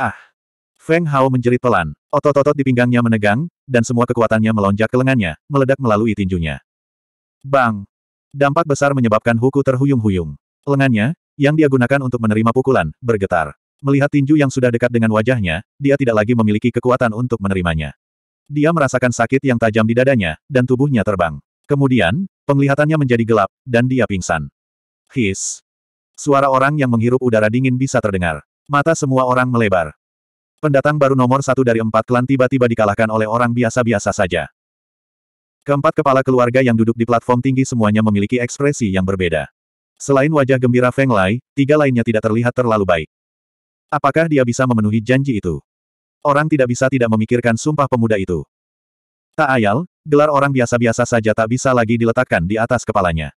Ah! Feng Hao menjerit pelan, otot-otot di pinggangnya menegang, dan semua kekuatannya melonjak ke lengannya, meledak melalui tinjunya. Bang! Dampak besar menyebabkan Huku terhuyung-huyung. Lengannya, yang dia gunakan untuk menerima pukulan, bergetar. Melihat tinju yang sudah dekat dengan wajahnya, dia tidak lagi memiliki kekuatan untuk menerimanya. Dia merasakan sakit yang tajam di dadanya, dan tubuhnya terbang. Kemudian, penglihatannya menjadi gelap, dan dia pingsan. His! Suara orang yang menghirup udara dingin bisa terdengar. Mata semua orang melebar. Pendatang baru nomor satu dari empat klan tiba-tiba dikalahkan oleh orang biasa-biasa saja. Keempat kepala keluarga yang duduk di platform tinggi semuanya memiliki ekspresi yang berbeda. Selain wajah gembira Feng Lai, tiga lainnya tidak terlihat terlalu baik. Apakah dia bisa memenuhi janji itu? Orang tidak bisa tidak memikirkan sumpah pemuda itu. Tak ayal, gelar orang biasa-biasa saja tak bisa lagi diletakkan di atas kepalanya.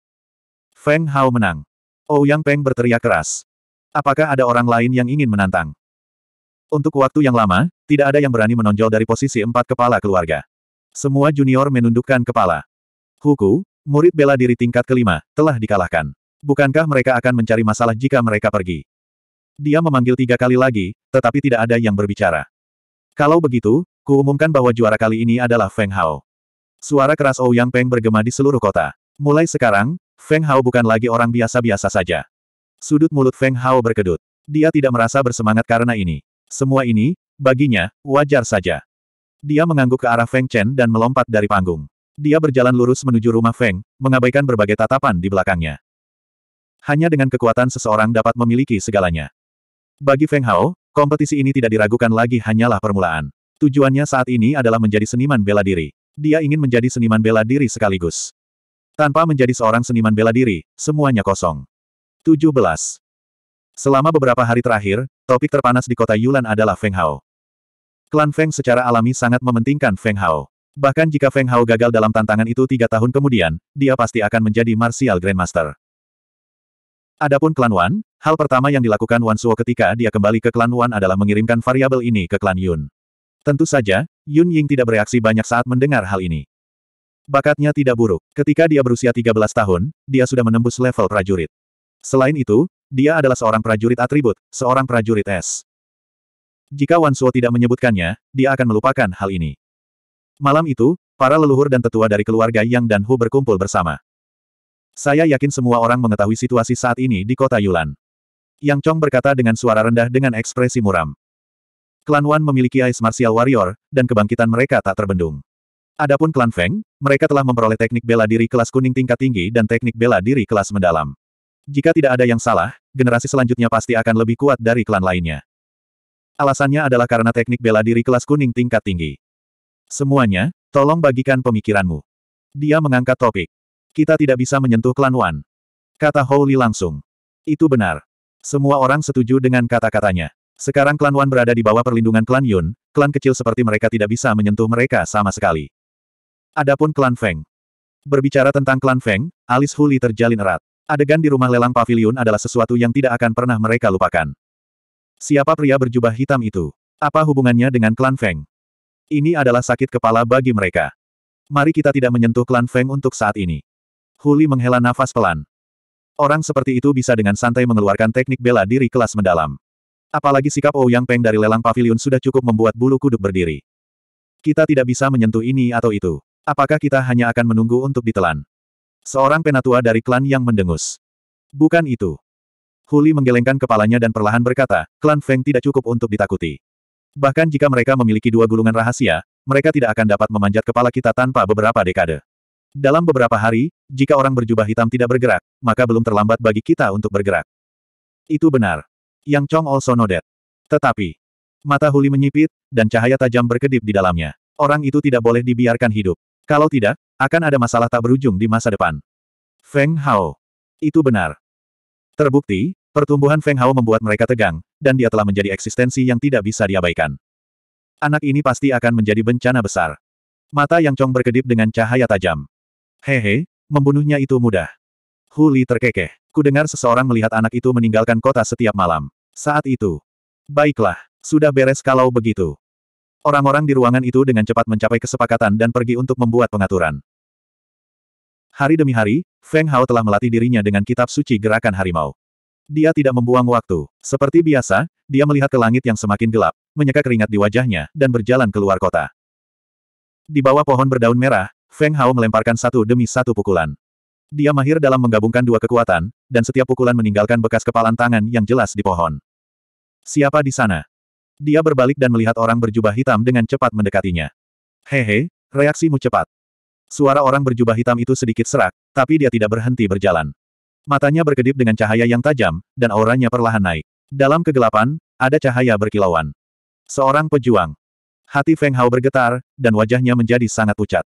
Feng Hao menang. Ouyang Peng berteriak keras. Apakah ada orang lain yang ingin menantang? Untuk waktu yang lama, tidak ada yang berani menonjol dari posisi empat kepala keluarga. Semua junior menundukkan kepala. Huku, murid bela diri tingkat kelima, telah dikalahkan. Bukankah mereka akan mencari masalah jika mereka pergi? Dia memanggil tiga kali lagi, tetapi tidak ada yang berbicara. Kalau begitu, kuumumkan bahwa juara kali ini adalah Feng Hao. Suara keras Ouyang Peng bergema di seluruh kota. Mulai sekarang, Feng Hao bukan lagi orang biasa-biasa saja. Sudut mulut Feng Hao berkedut. Dia tidak merasa bersemangat karena ini. Semua ini, baginya, wajar saja. Dia mengangguk ke arah Feng Chen dan melompat dari panggung. Dia berjalan lurus menuju rumah Feng, mengabaikan berbagai tatapan di belakangnya. Hanya dengan kekuatan seseorang dapat memiliki segalanya. Bagi Feng Hao, kompetisi ini tidak diragukan lagi hanyalah permulaan. Tujuannya saat ini adalah menjadi seniman bela diri. Dia ingin menjadi seniman bela diri sekaligus. Tanpa menjadi seorang seniman bela diri, semuanya kosong. 17. Selama beberapa hari terakhir, topik terpanas di kota Yulan adalah Feng Hao. Klan Feng secara alami sangat mementingkan Feng Hao. Bahkan jika Feng Hao gagal dalam tantangan itu tiga tahun kemudian, dia pasti akan menjadi Martial Grandmaster. Adapun klan Wan, hal pertama yang dilakukan Wan Suo ketika dia kembali ke klan Wan adalah mengirimkan variabel ini ke klan Yun. Tentu saja, Yun Ying tidak bereaksi banyak saat mendengar hal ini. Bakatnya tidak buruk. Ketika dia berusia 13 tahun, dia sudah menembus level prajurit. Selain itu, dia adalah seorang prajurit atribut, seorang prajurit es. Jika Wan Suo tidak menyebutkannya, dia akan melupakan hal ini. Malam itu, para leluhur dan tetua dari keluarga Yang dan Hu berkumpul bersama. Saya yakin semua orang mengetahui situasi saat ini di kota Yulan. Yang Chong berkata dengan suara rendah dengan ekspresi muram. Klan Wan memiliki Ice Martial Warrior, dan kebangkitan mereka tak terbendung. Adapun klan Feng, mereka telah memperoleh teknik bela diri kelas kuning tingkat tinggi dan teknik bela diri kelas mendalam. Jika tidak ada yang salah, generasi selanjutnya pasti akan lebih kuat dari klan lainnya. Alasannya adalah karena teknik bela diri kelas kuning tingkat tinggi. Semuanya, tolong bagikan pemikiranmu. Dia mengangkat topik. Kita tidak bisa menyentuh klan Wan. Kata Houli langsung. Itu benar. Semua orang setuju dengan kata-katanya. Sekarang klan Wan berada di bawah perlindungan klan Yun, klan kecil seperti mereka tidak bisa menyentuh mereka sama sekali. Adapun klan Feng. Berbicara tentang klan Feng, alis Huli terjalin erat. Adegan di rumah lelang pavilion adalah sesuatu yang tidak akan pernah mereka lupakan. Siapa pria berjubah hitam itu? Apa hubungannya dengan klan Feng? Ini adalah sakit kepala bagi mereka. Mari kita tidak menyentuh klan Feng untuk saat ini. Huli menghela nafas pelan. Orang seperti itu bisa dengan santai mengeluarkan teknik bela diri kelas mendalam. Apalagi sikap Ouyang oh Peng dari lelang pavilion sudah cukup membuat bulu kuduk berdiri. Kita tidak bisa menyentuh ini atau itu. Apakah kita hanya akan menunggu untuk ditelan? Seorang penatua dari klan yang mendengus. Bukan itu. Huli menggelengkan kepalanya dan perlahan berkata, klan Feng tidak cukup untuk ditakuti. Bahkan jika mereka memiliki dua gulungan rahasia, mereka tidak akan dapat memanjat kepala kita tanpa beberapa dekade. Dalam beberapa hari, jika orang berjubah hitam tidak bergerak, maka belum terlambat bagi kita untuk bergerak. Itu benar. Yang Chong also nodded. Tetapi, mata Huli menyipit, dan cahaya tajam berkedip di dalamnya. Orang itu tidak boleh dibiarkan hidup. Kalau tidak, akan ada masalah tak berujung di masa depan. Feng Hao. Itu benar. Terbukti, pertumbuhan Feng Hao membuat mereka tegang, dan dia telah menjadi eksistensi yang tidak bisa diabaikan. Anak ini pasti akan menjadi bencana besar. Mata Yang Cong berkedip dengan cahaya tajam. Hehe, membunuhnya itu mudah. Huli terkekeh. Ku dengar seseorang melihat anak itu meninggalkan kota setiap malam. Saat itu. Baiklah, sudah beres kalau begitu. Orang-orang di ruangan itu dengan cepat mencapai kesepakatan dan pergi untuk membuat pengaturan. Hari demi hari, Feng Hao telah melatih dirinya dengan kitab suci gerakan harimau. Dia tidak membuang waktu. Seperti biasa, dia melihat ke langit yang semakin gelap, menyeka keringat di wajahnya, dan berjalan keluar kota. Di bawah pohon berdaun merah, Feng Hao melemparkan satu demi satu pukulan. Dia mahir dalam menggabungkan dua kekuatan, dan setiap pukulan meninggalkan bekas kepalan tangan yang jelas di pohon. Siapa di sana? Dia berbalik dan melihat orang berjubah hitam dengan cepat mendekatinya. Hehe, reaksimu cepat. Suara orang berjubah hitam itu sedikit serak, tapi dia tidak berhenti berjalan. Matanya berkedip dengan cahaya yang tajam, dan auranya perlahan naik. Dalam kegelapan, ada cahaya berkilauan. Seorang pejuang. Hati Feng Hao bergetar, dan wajahnya menjadi sangat pucat.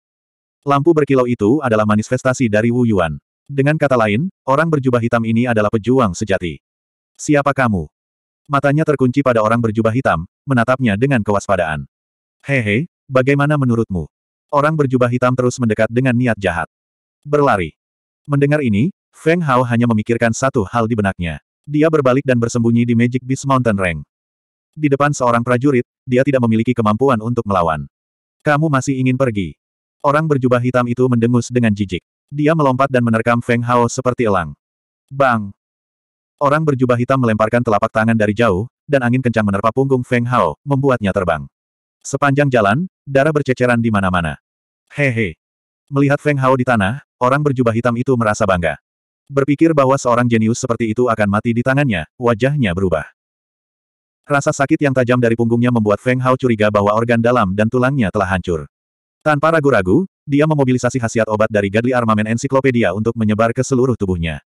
Lampu berkilau itu adalah manifestasi dari Wu Yuan. Dengan kata lain, orang berjubah hitam ini adalah pejuang sejati. Siapa kamu? Matanya terkunci pada orang berjubah hitam, menatapnya dengan kewaspadaan. Hehe, bagaimana menurutmu? Orang berjubah hitam terus mendekat dengan niat jahat. Berlari. Mendengar ini, Feng Hao hanya memikirkan satu hal di benaknya. Dia berbalik dan bersembunyi di Magic Beast Mountain Rank. Di depan seorang prajurit, dia tidak memiliki kemampuan untuk melawan. Kamu masih ingin pergi. Orang berjubah hitam itu mendengus dengan jijik. Dia melompat dan menerkam Feng Hao seperti elang. Bang! Orang berjubah hitam melemparkan telapak tangan dari jauh, dan angin kencang menerpa punggung Feng Hao, membuatnya terbang. Sepanjang jalan, darah berceceran di mana-mana. Hehe. Melihat Feng Hao di tanah, orang berjubah hitam itu merasa bangga. Berpikir bahwa seorang jenius seperti itu akan mati di tangannya, wajahnya berubah. Rasa sakit yang tajam dari punggungnya membuat Feng Hao curiga bahwa organ dalam dan tulangnya telah hancur. Tanpa ragu-ragu, dia memobilisasi khasiat obat dari Godly Armamen Ensiklopedia untuk menyebar ke seluruh tubuhnya.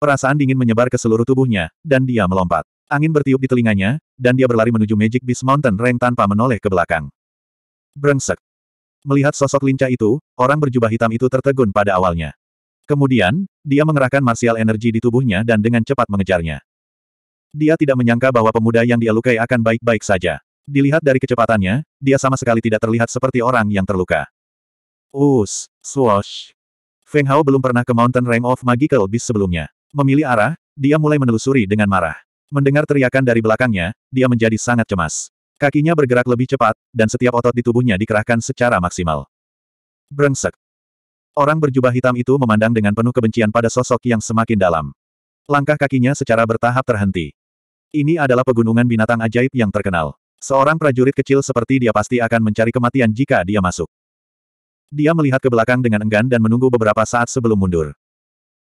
Perasaan dingin menyebar ke seluruh tubuhnya, dan dia melompat. Angin bertiup di telinganya, dan dia berlari menuju Magic Beast Mountain Range tanpa menoleh ke belakang. Brengsek. Melihat sosok lincah itu, orang berjubah hitam itu tertegun pada awalnya. Kemudian, dia mengerahkan martial energi di tubuhnya dan dengan cepat mengejarnya. Dia tidak menyangka bahwa pemuda yang dia lukai akan baik-baik saja. Dilihat dari kecepatannya, dia sama sekali tidak terlihat seperti orang yang terluka. Us, swash. Feng Hao belum pernah ke Mountain Rank of Magical Beast sebelumnya. Memilih arah, dia mulai menelusuri dengan marah. Mendengar teriakan dari belakangnya, dia menjadi sangat cemas. Kakinya bergerak lebih cepat, dan setiap otot di tubuhnya dikerahkan secara maksimal. Brengsek. Orang berjubah hitam itu memandang dengan penuh kebencian pada sosok yang semakin dalam. Langkah kakinya secara bertahap terhenti. Ini adalah pegunungan binatang ajaib yang terkenal. Seorang prajurit kecil seperti dia pasti akan mencari kematian jika dia masuk. Dia melihat ke belakang dengan enggan dan menunggu beberapa saat sebelum mundur.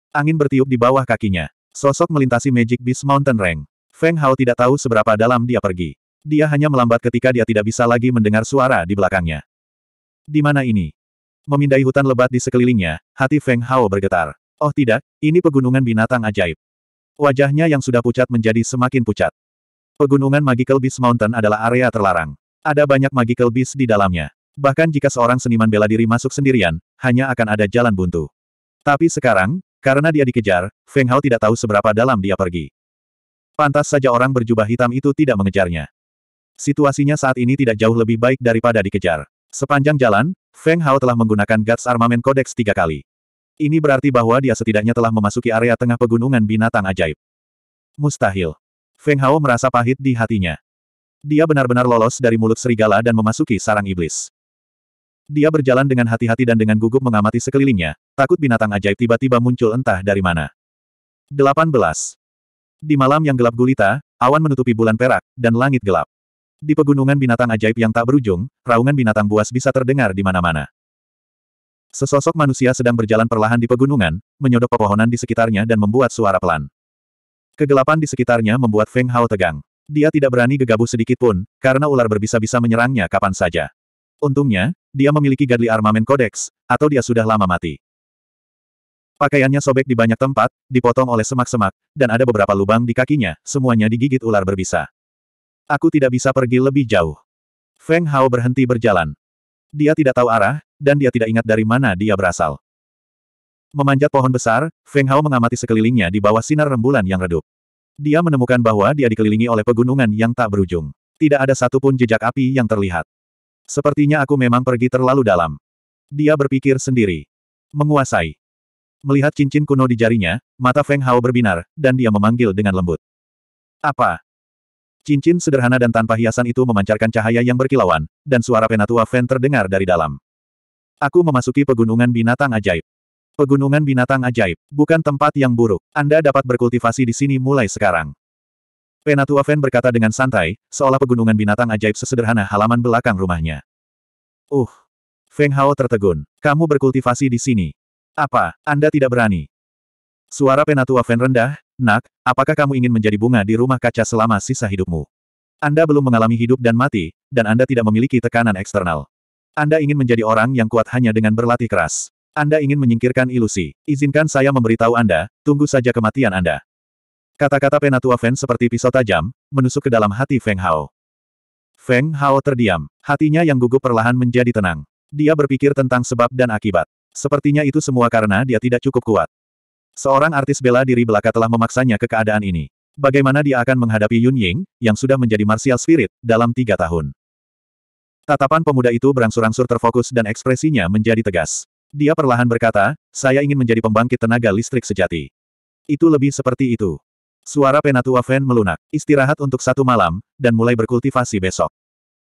Angin bertiup di bawah kakinya. Sosok melintasi Magic Beast Mountain Rank. Feng Hao tidak tahu seberapa dalam dia pergi. Dia hanya melambat ketika dia tidak bisa lagi mendengar suara di belakangnya. Di mana ini? Memindai hutan lebat di sekelilingnya, hati Feng Hao bergetar. Oh tidak, ini pegunungan binatang ajaib. Wajahnya yang sudah pucat menjadi semakin pucat. Pegunungan Magical Beast Mountain adalah area terlarang. Ada banyak magical beast di dalamnya. Bahkan jika seorang seniman bela diri masuk sendirian, hanya akan ada jalan buntu. Tapi sekarang, karena dia dikejar, Feng Hao tidak tahu seberapa dalam dia pergi. Pantas saja orang berjubah hitam itu tidak mengejarnya. Situasinya saat ini tidak jauh lebih baik daripada dikejar. Sepanjang jalan, Feng Hao telah menggunakan Guts Armament Codex tiga kali. Ini berarti bahwa dia setidaknya telah memasuki area tengah pegunungan binatang ajaib. Mustahil. Feng Hao merasa pahit di hatinya. Dia benar-benar lolos dari mulut serigala dan memasuki sarang iblis. Dia berjalan dengan hati-hati dan dengan gugup mengamati sekelilingnya, takut binatang ajaib tiba-tiba muncul entah dari mana. 18. Di malam yang gelap gulita, awan menutupi bulan perak, dan langit gelap. Di pegunungan binatang ajaib yang tak berujung, raungan binatang buas bisa terdengar di mana-mana. Sesosok manusia sedang berjalan perlahan di pegunungan, menyodok pepohonan di sekitarnya dan membuat suara pelan. Kegelapan di sekitarnya membuat Feng Hao tegang. Dia tidak berani gegabah sedikit pun, karena ular berbisa-bisa menyerangnya kapan saja. Untungnya, dia memiliki Godly armamen Codex, atau dia sudah lama mati. Pakaiannya sobek di banyak tempat, dipotong oleh semak-semak, dan ada beberapa lubang di kakinya, semuanya digigit ular berbisa. Aku tidak bisa pergi lebih jauh. Feng Hao berhenti berjalan. Dia tidak tahu arah, dan dia tidak ingat dari mana dia berasal. Memanjat pohon besar, Feng Hao mengamati sekelilingnya di bawah sinar rembulan yang redup. Dia menemukan bahwa dia dikelilingi oleh pegunungan yang tak berujung. Tidak ada satupun jejak api yang terlihat. Sepertinya aku memang pergi terlalu dalam. Dia berpikir sendiri. Menguasai. Melihat cincin kuno di jarinya, mata Feng Hao berbinar, dan dia memanggil dengan lembut. Apa? Cincin sederhana dan tanpa hiasan itu memancarkan cahaya yang berkilauan, dan suara penatua Feng terdengar dari dalam. Aku memasuki pegunungan binatang ajaib. Pegunungan binatang ajaib, bukan tempat yang buruk. Anda dapat berkultivasi di sini mulai sekarang. Penatua Fen berkata dengan santai, seolah pegunungan binatang ajaib sesederhana halaman belakang rumahnya. Uh! Feng Hao tertegun. Kamu berkultivasi di sini. Apa, Anda tidak berani? Suara Penatua Fen rendah, Nak, apakah kamu ingin menjadi bunga di rumah kaca selama sisa hidupmu? Anda belum mengalami hidup dan mati, dan Anda tidak memiliki tekanan eksternal. Anda ingin menjadi orang yang kuat hanya dengan berlatih keras. Anda ingin menyingkirkan ilusi. Izinkan saya memberitahu Anda, tunggu saja kematian Anda. Kata-kata penatua Feng seperti pisau tajam, menusuk ke dalam hati Feng Hao. Feng Hao terdiam. Hatinya yang gugup perlahan menjadi tenang. Dia berpikir tentang sebab dan akibat. Sepertinya itu semua karena dia tidak cukup kuat. Seorang artis bela diri belaka telah memaksanya ke keadaan ini. Bagaimana dia akan menghadapi Yun Ying, yang sudah menjadi martial spirit, dalam tiga tahun. Tatapan pemuda itu berangsur-angsur terfokus dan ekspresinya menjadi tegas. Dia perlahan berkata, saya ingin menjadi pembangkit tenaga listrik sejati. Itu lebih seperti itu. Suara Penatua Fen melunak. Istirahat untuk satu malam, dan mulai berkultivasi besok.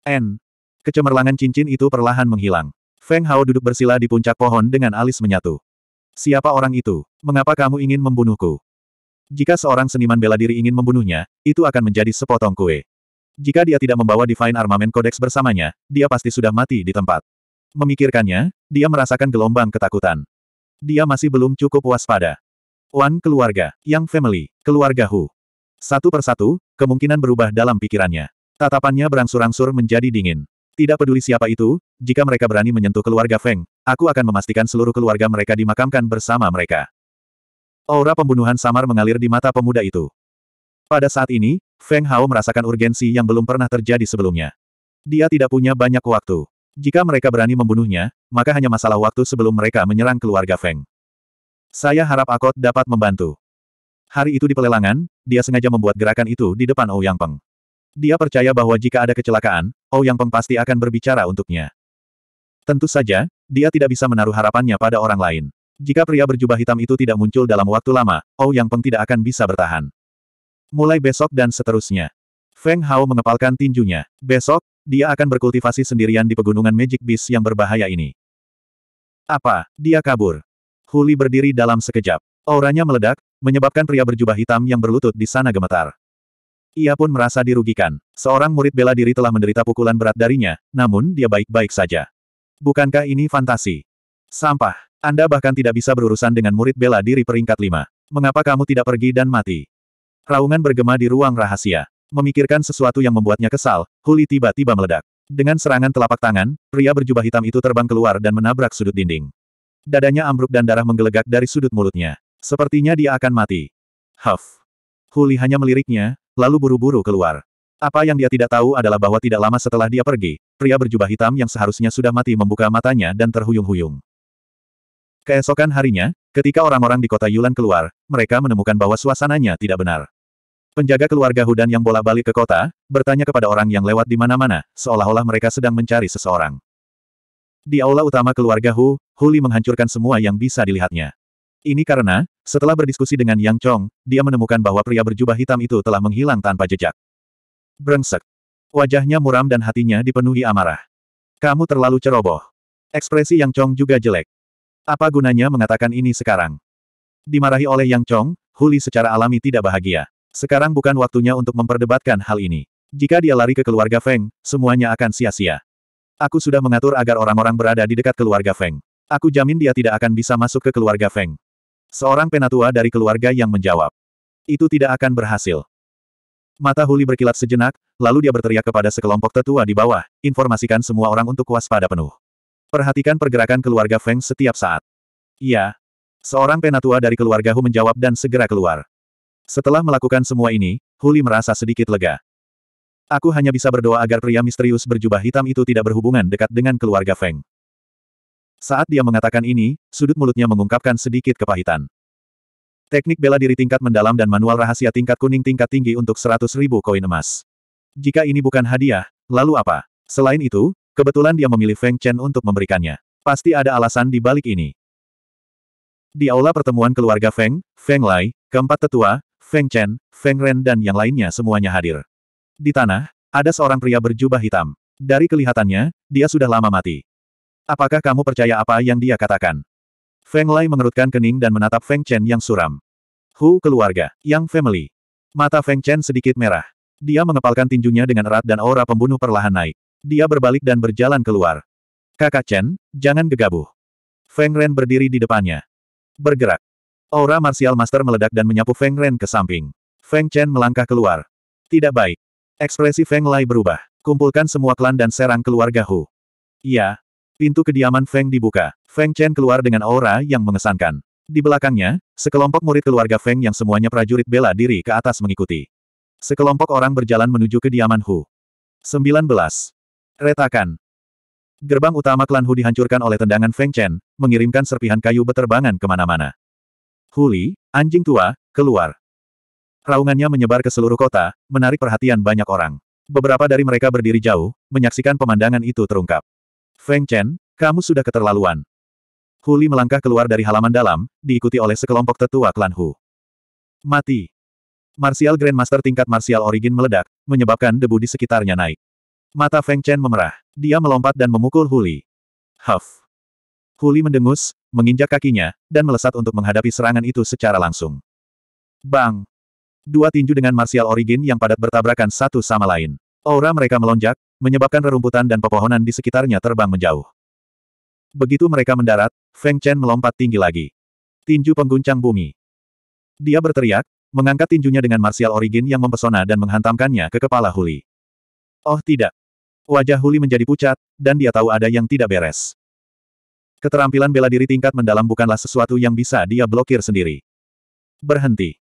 N. Kecemerlangan cincin itu perlahan menghilang. Feng Hao duduk bersila di puncak pohon dengan alis menyatu. Siapa orang itu? Mengapa kamu ingin membunuhku? Jika seorang seniman bela diri ingin membunuhnya, itu akan menjadi sepotong kue. Jika dia tidak membawa Divine Armament Codex bersamanya, dia pasti sudah mati di tempat. Memikirkannya, dia merasakan gelombang ketakutan. Dia masih belum cukup waspada. Wan keluarga, Yang family, keluarga Hu. Satu persatu, kemungkinan berubah dalam pikirannya. Tatapannya berangsur-angsur menjadi dingin. Tidak peduli siapa itu, jika mereka berani menyentuh keluarga Feng, aku akan memastikan seluruh keluarga mereka dimakamkan bersama mereka. Aura pembunuhan samar mengalir di mata pemuda itu. Pada saat ini, Feng Hao merasakan urgensi yang belum pernah terjadi sebelumnya. Dia tidak punya banyak waktu. Jika mereka berani membunuhnya, maka hanya masalah waktu sebelum mereka menyerang keluarga Feng. Saya harap Akot dapat membantu. Hari itu di pelelangan, dia sengaja membuat gerakan itu di depan Ou Yang Peng. Dia percaya bahwa jika ada kecelakaan, Ou Yang Peng pasti akan berbicara untuknya. Tentu saja, dia tidak bisa menaruh harapannya pada orang lain. Jika pria berjubah hitam itu tidak muncul dalam waktu lama, Ou Yang Peng tidak akan bisa bertahan. Mulai besok dan seterusnya. Feng Hao mengepalkan tinjunya. Besok, dia akan berkultivasi sendirian di pegunungan Magic Beast yang berbahaya ini. Apa? Dia kabur. Huli berdiri dalam sekejap. Auranya meledak, menyebabkan pria berjubah hitam yang berlutut di sana gemetar. Ia pun merasa dirugikan. Seorang murid bela diri telah menderita pukulan berat darinya, namun dia baik-baik saja. Bukankah ini fantasi? Sampah. Anda bahkan tidak bisa berurusan dengan murid bela diri peringkat lima. Mengapa kamu tidak pergi dan mati? Raungan bergema di ruang rahasia. Memikirkan sesuatu yang membuatnya kesal, Huli tiba-tiba meledak. Dengan serangan telapak tangan, pria berjubah hitam itu terbang keluar dan menabrak sudut dinding. Dadanya ambruk dan darah menggelegak dari sudut mulutnya. Sepertinya dia akan mati. Huff. Huli hanya meliriknya, lalu buru-buru keluar. Apa yang dia tidak tahu adalah bahwa tidak lama setelah dia pergi, pria berjubah hitam yang seharusnya sudah mati membuka matanya dan terhuyung-huyung. Keesokan harinya, ketika orang-orang di kota Yulan keluar, mereka menemukan bahwa suasananya tidak benar. Penjaga keluarga Hudan yang bola balik ke kota, bertanya kepada orang yang lewat di mana-mana, seolah-olah mereka sedang mencari seseorang. Di aula utama keluarga Hu, Huli menghancurkan semua yang bisa dilihatnya. Ini karena, setelah berdiskusi dengan Yang Chong, dia menemukan bahwa pria berjubah hitam itu telah menghilang tanpa jejak. Brengsek. Wajahnya muram dan hatinya dipenuhi amarah. Kamu terlalu ceroboh. Ekspresi Yang Chong juga jelek. Apa gunanya mengatakan ini sekarang? Dimarahi oleh Yang Chong, Huli secara alami tidak bahagia. Sekarang bukan waktunya untuk memperdebatkan hal ini. Jika dia lari ke keluarga Feng, semuanya akan sia-sia. Aku sudah mengatur agar orang-orang berada di dekat keluarga Feng. Aku jamin dia tidak akan bisa masuk ke keluarga Feng. Seorang penatua dari keluarga yang menjawab. Itu tidak akan berhasil. Mata Huli berkilat sejenak, lalu dia berteriak kepada sekelompok tetua di bawah, informasikan semua orang untuk waspada penuh. Perhatikan pergerakan keluarga Feng setiap saat. Iya. Seorang penatua dari keluarga Hu menjawab dan segera keluar. Setelah melakukan semua ini, Huli merasa sedikit lega. Aku hanya bisa berdoa agar pria misterius berjubah hitam itu tidak berhubungan dekat dengan keluarga Feng. Saat dia mengatakan ini, sudut mulutnya mengungkapkan sedikit kepahitan. Teknik bela diri tingkat mendalam dan manual rahasia tingkat kuning tingkat tinggi untuk 100 ribu koin emas. Jika ini bukan hadiah, lalu apa? Selain itu, kebetulan dia memilih Feng Chen untuk memberikannya. Pasti ada alasan di balik ini. Di aula pertemuan keluarga Feng, Feng Lai, keempat tetua, Feng Chen, Feng Ren dan yang lainnya semuanya hadir. Di tanah, ada seorang pria berjubah hitam. Dari kelihatannya, dia sudah lama mati. Apakah kamu percaya apa yang dia katakan? Feng Lai mengerutkan kening dan menatap Feng Chen yang suram. Hu keluarga, yang family. Mata Feng Chen sedikit merah. Dia mengepalkan tinjunya dengan erat dan aura pembunuh perlahan naik. Dia berbalik dan berjalan keluar. Kakak Chen, jangan gegabah. Feng Ren berdiri di depannya. Bergerak. Aura martial master meledak dan menyapu Feng Ren ke samping. Feng Chen melangkah keluar. Tidak baik. Ekspresi Feng Lai berubah. Kumpulkan semua klan dan serang keluarga Hu. Iya. Pintu kediaman Feng dibuka. Feng Chen keluar dengan aura yang mengesankan. Di belakangnya, sekelompok murid keluarga Feng yang semuanya prajurit bela diri ke atas mengikuti. Sekelompok orang berjalan menuju kediaman Hu. 19. Retakan. Gerbang utama klan Hu dihancurkan oleh tendangan Feng Chen, mengirimkan serpihan kayu beterbangan kemana-mana. Huli, anjing tua, keluar. Raungannya menyebar ke seluruh kota, menarik perhatian banyak orang. Beberapa dari mereka berdiri jauh, menyaksikan pemandangan itu terungkap. Feng Chen, kamu sudah keterlaluan. Huli melangkah keluar dari halaman dalam, diikuti oleh sekelompok tetua klan Hu. Mati. Martial Grandmaster tingkat Martial Origin meledak, menyebabkan debu di sekitarnya naik. Mata Feng Chen memerah. Dia melompat dan memukul Huli. Huff. Huli mendengus, menginjak kakinya, dan melesat untuk menghadapi serangan itu secara langsung. Bang! Dua tinju dengan martial origin yang padat bertabrakan satu sama lain. Aura mereka melonjak, menyebabkan rerumputan dan pepohonan di sekitarnya terbang menjauh. Begitu mereka mendarat, Feng Chen melompat tinggi lagi. Tinju pengguncang bumi. Dia berteriak, mengangkat tinjunya dengan martial origin yang mempesona dan menghantamkannya ke kepala Huli. Oh tidak. Wajah Huli menjadi pucat, dan dia tahu ada yang tidak beres. Keterampilan bela diri tingkat mendalam bukanlah sesuatu yang bisa dia blokir sendiri. Berhenti.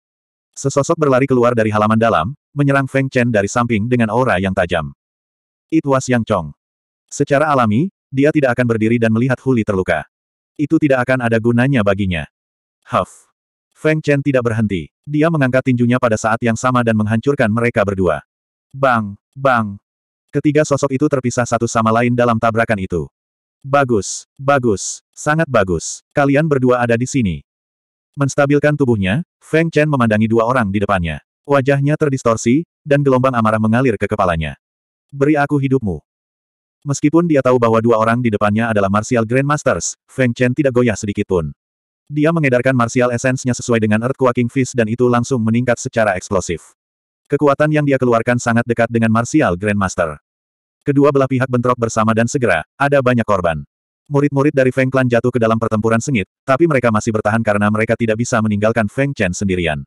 Sesosok berlari keluar dari halaman dalam, menyerang Feng Chen dari samping dengan aura yang tajam. Itu was Yang Chong. Secara alami, dia tidak akan berdiri dan melihat Huli terluka. Itu tidak akan ada gunanya baginya. Huff. Feng Chen tidak berhenti. Dia mengangkat tinjunya pada saat yang sama dan menghancurkan mereka berdua. Bang, bang. Ketiga sosok itu terpisah satu sama lain dalam tabrakan itu. Bagus, bagus, sangat bagus. Kalian berdua ada di sini. Menstabilkan tubuhnya, Feng Chen memandangi dua orang di depannya. Wajahnya terdistorsi, dan gelombang amarah mengalir ke kepalanya. Beri aku hidupmu. Meskipun dia tahu bahwa dua orang di depannya adalah Martial Grandmasters, Feng Chen tidak goyah sedikitpun. Dia mengedarkan martial Essence-nya sesuai dengan Earthquaking Fist dan itu langsung meningkat secara eksplosif. Kekuatan yang dia keluarkan sangat dekat dengan martial Grandmaster. Kedua belah pihak bentrok bersama dan segera, ada banyak korban. Murid-murid dari Feng Clan jatuh ke dalam pertempuran sengit, tapi mereka masih bertahan karena mereka tidak bisa meninggalkan Feng Chen sendirian.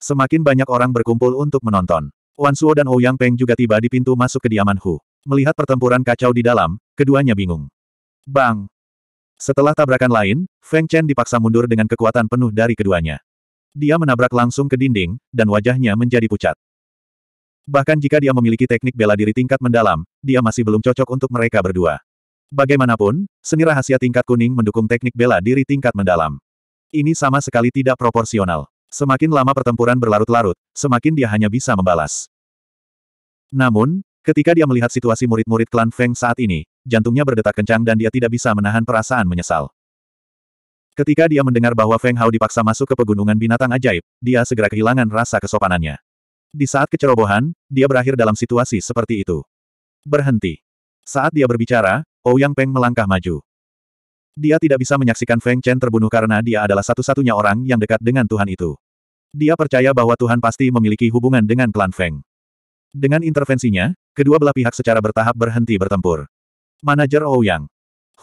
Semakin banyak orang berkumpul untuk menonton. Wan Suo dan Ouyang oh Peng juga tiba di pintu masuk kediaman Hu. Melihat pertempuran kacau di dalam, keduanya bingung. Bang! Setelah tabrakan lain, Feng Chen dipaksa mundur dengan kekuatan penuh dari keduanya. Dia menabrak langsung ke dinding, dan wajahnya menjadi pucat. Bahkan jika dia memiliki teknik bela diri tingkat mendalam, dia masih belum cocok untuk mereka berdua. Bagaimanapun, seni rahasia tingkat kuning mendukung teknik bela diri tingkat mendalam. Ini sama sekali tidak proporsional. Semakin lama pertempuran berlarut-larut, semakin dia hanya bisa membalas. Namun, ketika dia melihat situasi murid-murid klan Feng saat ini, jantungnya berdetak kencang dan dia tidak bisa menahan perasaan menyesal. Ketika dia mendengar bahwa Feng Hao dipaksa masuk ke pegunungan binatang ajaib, dia segera kehilangan rasa kesopanannya. Di saat kecerobohan, dia berakhir dalam situasi seperti itu. Berhenti. Saat dia berbicara, Ouyang Peng melangkah maju. Dia tidak bisa menyaksikan Feng Chen terbunuh karena dia adalah satu-satunya orang yang dekat dengan Tuhan itu. Dia percaya bahwa Tuhan pasti memiliki hubungan dengan klan Feng. Dengan intervensinya, kedua belah pihak secara bertahap berhenti bertempur. Manajer Ouyang,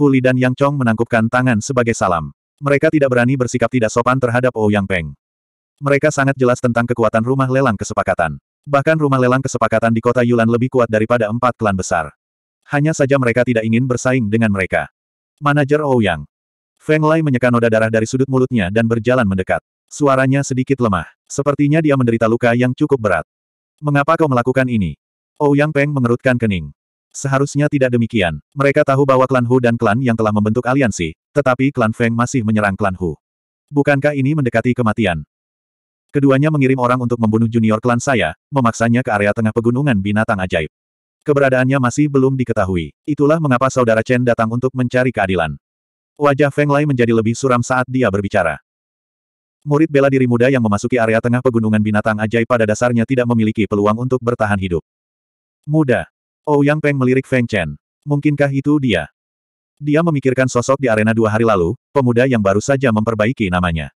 Huli dan Yang Chong menangkupkan tangan sebagai salam. Mereka tidak berani bersikap tidak sopan terhadap Ouyang Peng. Mereka sangat jelas tentang kekuatan rumah lelang kesepakatan. Bahkan rumah lelang kesepakatan di kota Yulan lebih kuat daripada empat klan besar. Hanya saja mereka tidak ingin bersaing dengan mereka. Manajer Ouyang. Feng Lai menyeka noda darah dari sudut mulutnya dan berjalan mendekat. Suaranya sedikit lemah. Sepertinya dia menderita luka yang cukup berat. Mengapa kau melakukan ini? Ouyang Peng mengerutkan kening. Seharusnya tidak demikian. Mereka tahu bahwa klan Hu dan klan yang telah membentuk aliansi, tetapi klan Feng masih menyerang klan Hu. Bukankah ini mendekati kematian? Keduanya mengirim orang untuk membunuh junior klan saya, memaksanya ke area tengah pegunungan binatang ajaib. Keberadaannya masih belum diketahui. Itulah mengapa saudara Chen datang untuk mencari keadilan. Wajah Feng Lai menjadi lebih suram saat dia berbicara. Murid bela diri muda yang memasuki area tengah pegunungan binatang ajaib pada dasarnya tidak memiliki peluang untuk bertahan hidup. Muda. Oh Yang Peng melirik Feng Chen. Mungkinkah itu dia? Dia memikirkan sosok di arena dua hari lalu, pemuda yang baru saja memperbaiki namanya.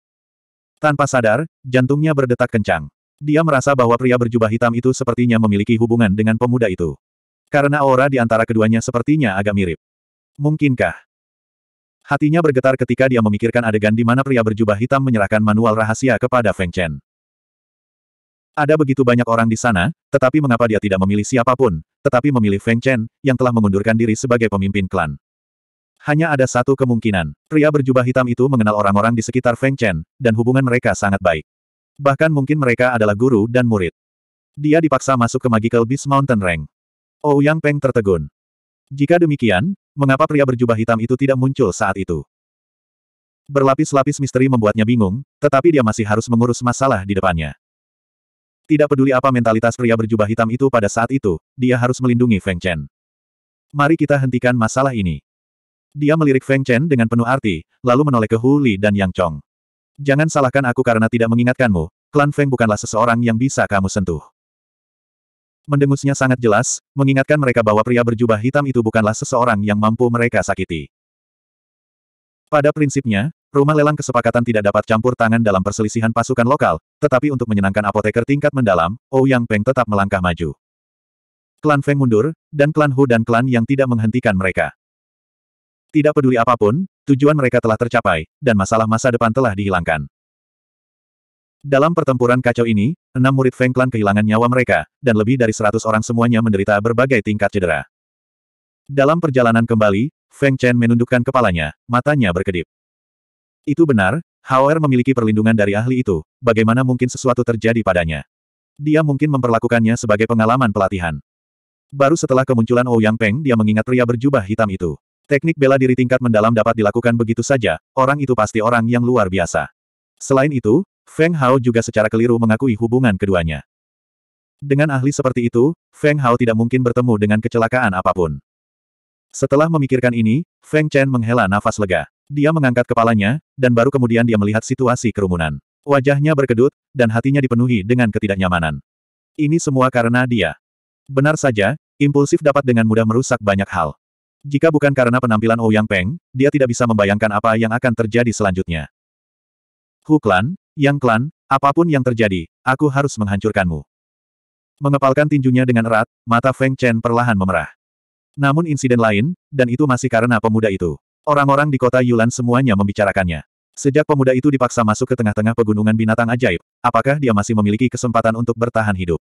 Tanpa sadar, jantungnya berdetak kencang. Dia merasa bahwa pria berjubah hitam itu sepertinya memiliki hubungan dengan pemuda itu. Karena aura di antara keduanya sepertinya agak mirip. Mungkinkah? Hatinya bergetar ketika dia memikirkan adegan di mana pria berjubah hitam menyerahkan manual rahasia kepada Feng Chen. Ada begitu banyak orang di sana, tetapi mengapa dia tidak memilih siapapun, tetapi memilih Feng Chen, yang telah mengundurkan diri sebagai pemimpin klan. Hanya ada satu kemungkinan, pria berjubah hitam itu mengenal orang-orang di sekitar Feng Chen, dan hubungan mereka sangat baik. Bahkan mungkin mereka adalah guru dan murid. Dia dipaksa masuk ke Magical Beast Mountain Rank. Oh Yang Peng tertegun. Jika demikian, mengapa pria berjubah hitam itu tidak muncul saat itu? Berlapis-lapis misteri membuatnya bingung, tetapi dia masih harus mengurus masalah di depannya. Tidak peduli apa mentalitas pria berjubah hitam itu pada saat itu, dia harus melindungi Feng Chen. Mari kita hentikan masalah ini. Dia melirik Feng Chen dengan penuh arti, lalu menoleh ke Hu Li dan Yang Chong. Jangan salahkan aku karena tidak mengingatkanmu, klan Feng bukanlah seseorang yang bisa kamu sentuh. Mendengusnya sangat jelas, mengingatkan mereka bahwa pria berjubah hitam itu bukanlah seseorang yang mampu mereka sakiti. Pada prinsipnya, rumah lelang kesepakatan tidak dapat campur tangan dalam perselisihan pasukan lokal, tetapi untuk menyenangkan apoteker tingkat mendalam, Ou oh Peng tetap melangkah maju. Klan Feng mundur, dan klan Hu dan klan yang tidak menghentikan mereka. Tidak peduli apapun, tujuan mereka telah tercapai, dan masalah masa depan telah dihilangkan. Dalam pertempuran kacau ini, enam murid Feng Clan kehilangan nyawa mereka, dan lebih dari seratus orang semuanya menderita berbagai tingkat cedera. Dalam perjalanan kembali, Feng Chen menundukkan kepalanya, matanya berkedip. Itu benar, Hauer memiliki perlindungan dari ahli itu, bagaimana mungkin sesuatu terjadi padanya. Dia mungkin memperlakukannya sebagai pengalaman pelatihan. Baru setelah kemunculan Ouyang oh Peng dia mengingat pria berjubah hitam itu. Teknik bela diri tingkat mendalam dapat dilakukan begitu saja, orang itu pasti orang yang luar biasa. Selain itu, Feng Hao juga secara keliru mengakui hubungan keduanya. Dengan ahli seperti itu, Feng Hao tidak mungkin bertemu dengan kecelakaan apapun. Setelah memikirkan ini, Feng Chen menghela nafas lega. Dia mengangkat kepalanya, dan baru kemudian dia melihat situasi kerumunan. Wajahnya berkedut, dan hatinya dipenuhi dengan ketidaknyamanan. Ini semua karena dia. Benar saja, impulsif dapat dengan mudah merusak banyak hal. Jika bukan karena penampilan Ouyang Peng, dia tidak bisa membayangkan apa yang akan terjadi selanjutnya. Huklan, yang klan, apapun yang terjadi, aku harus menghancurkanmu. Mengepalkan tinjunya dengan erat, mata Feng Chen perlahan memerah. Namun insiden lain, dan itu masih karena pemuda itu. Orang-orang di kota Yulan semuanya membicarakannya. Sejak pemuda itu dipaksa masuk ke tengah-tengah pegunungan binatang ajaib, apakah dia masih memiliki kesempatan untuk bertahan hidup?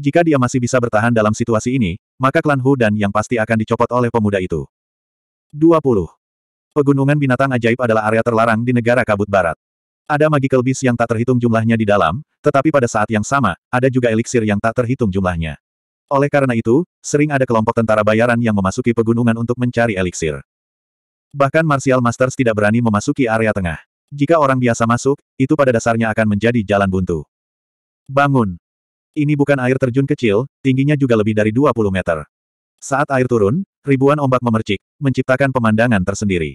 Jika dia masih bisa bertahan dalam situasi ini, maka klan Hu dan yang pasti akan dicopot oleh pemuda itu. 20. Pegunungan binatang ajaib adalah area terlarang di negara kabut barat. Ada magical beast yang tak terhitung jumlahnya di dalam, tetapi pada saat yang sama, ada juga eliksir yang tak terhitung jumlahnya. Oleh karena itu, sering ada kelompok tentara bayaran yang memasuki pegunungan untuk mencari eliksir. Bahkan Martial Masters tidak berani memasuki area tengah. Jika orang biasa masuk, itu pada dasarnya akan menjadi jalan buntu. Bangun! Ini bukan air terjun kecil, tingginya juga lebih dari 20 meter. Saat air turun, ribuan ombak memercik, menciptakan pemandangan tersendiri.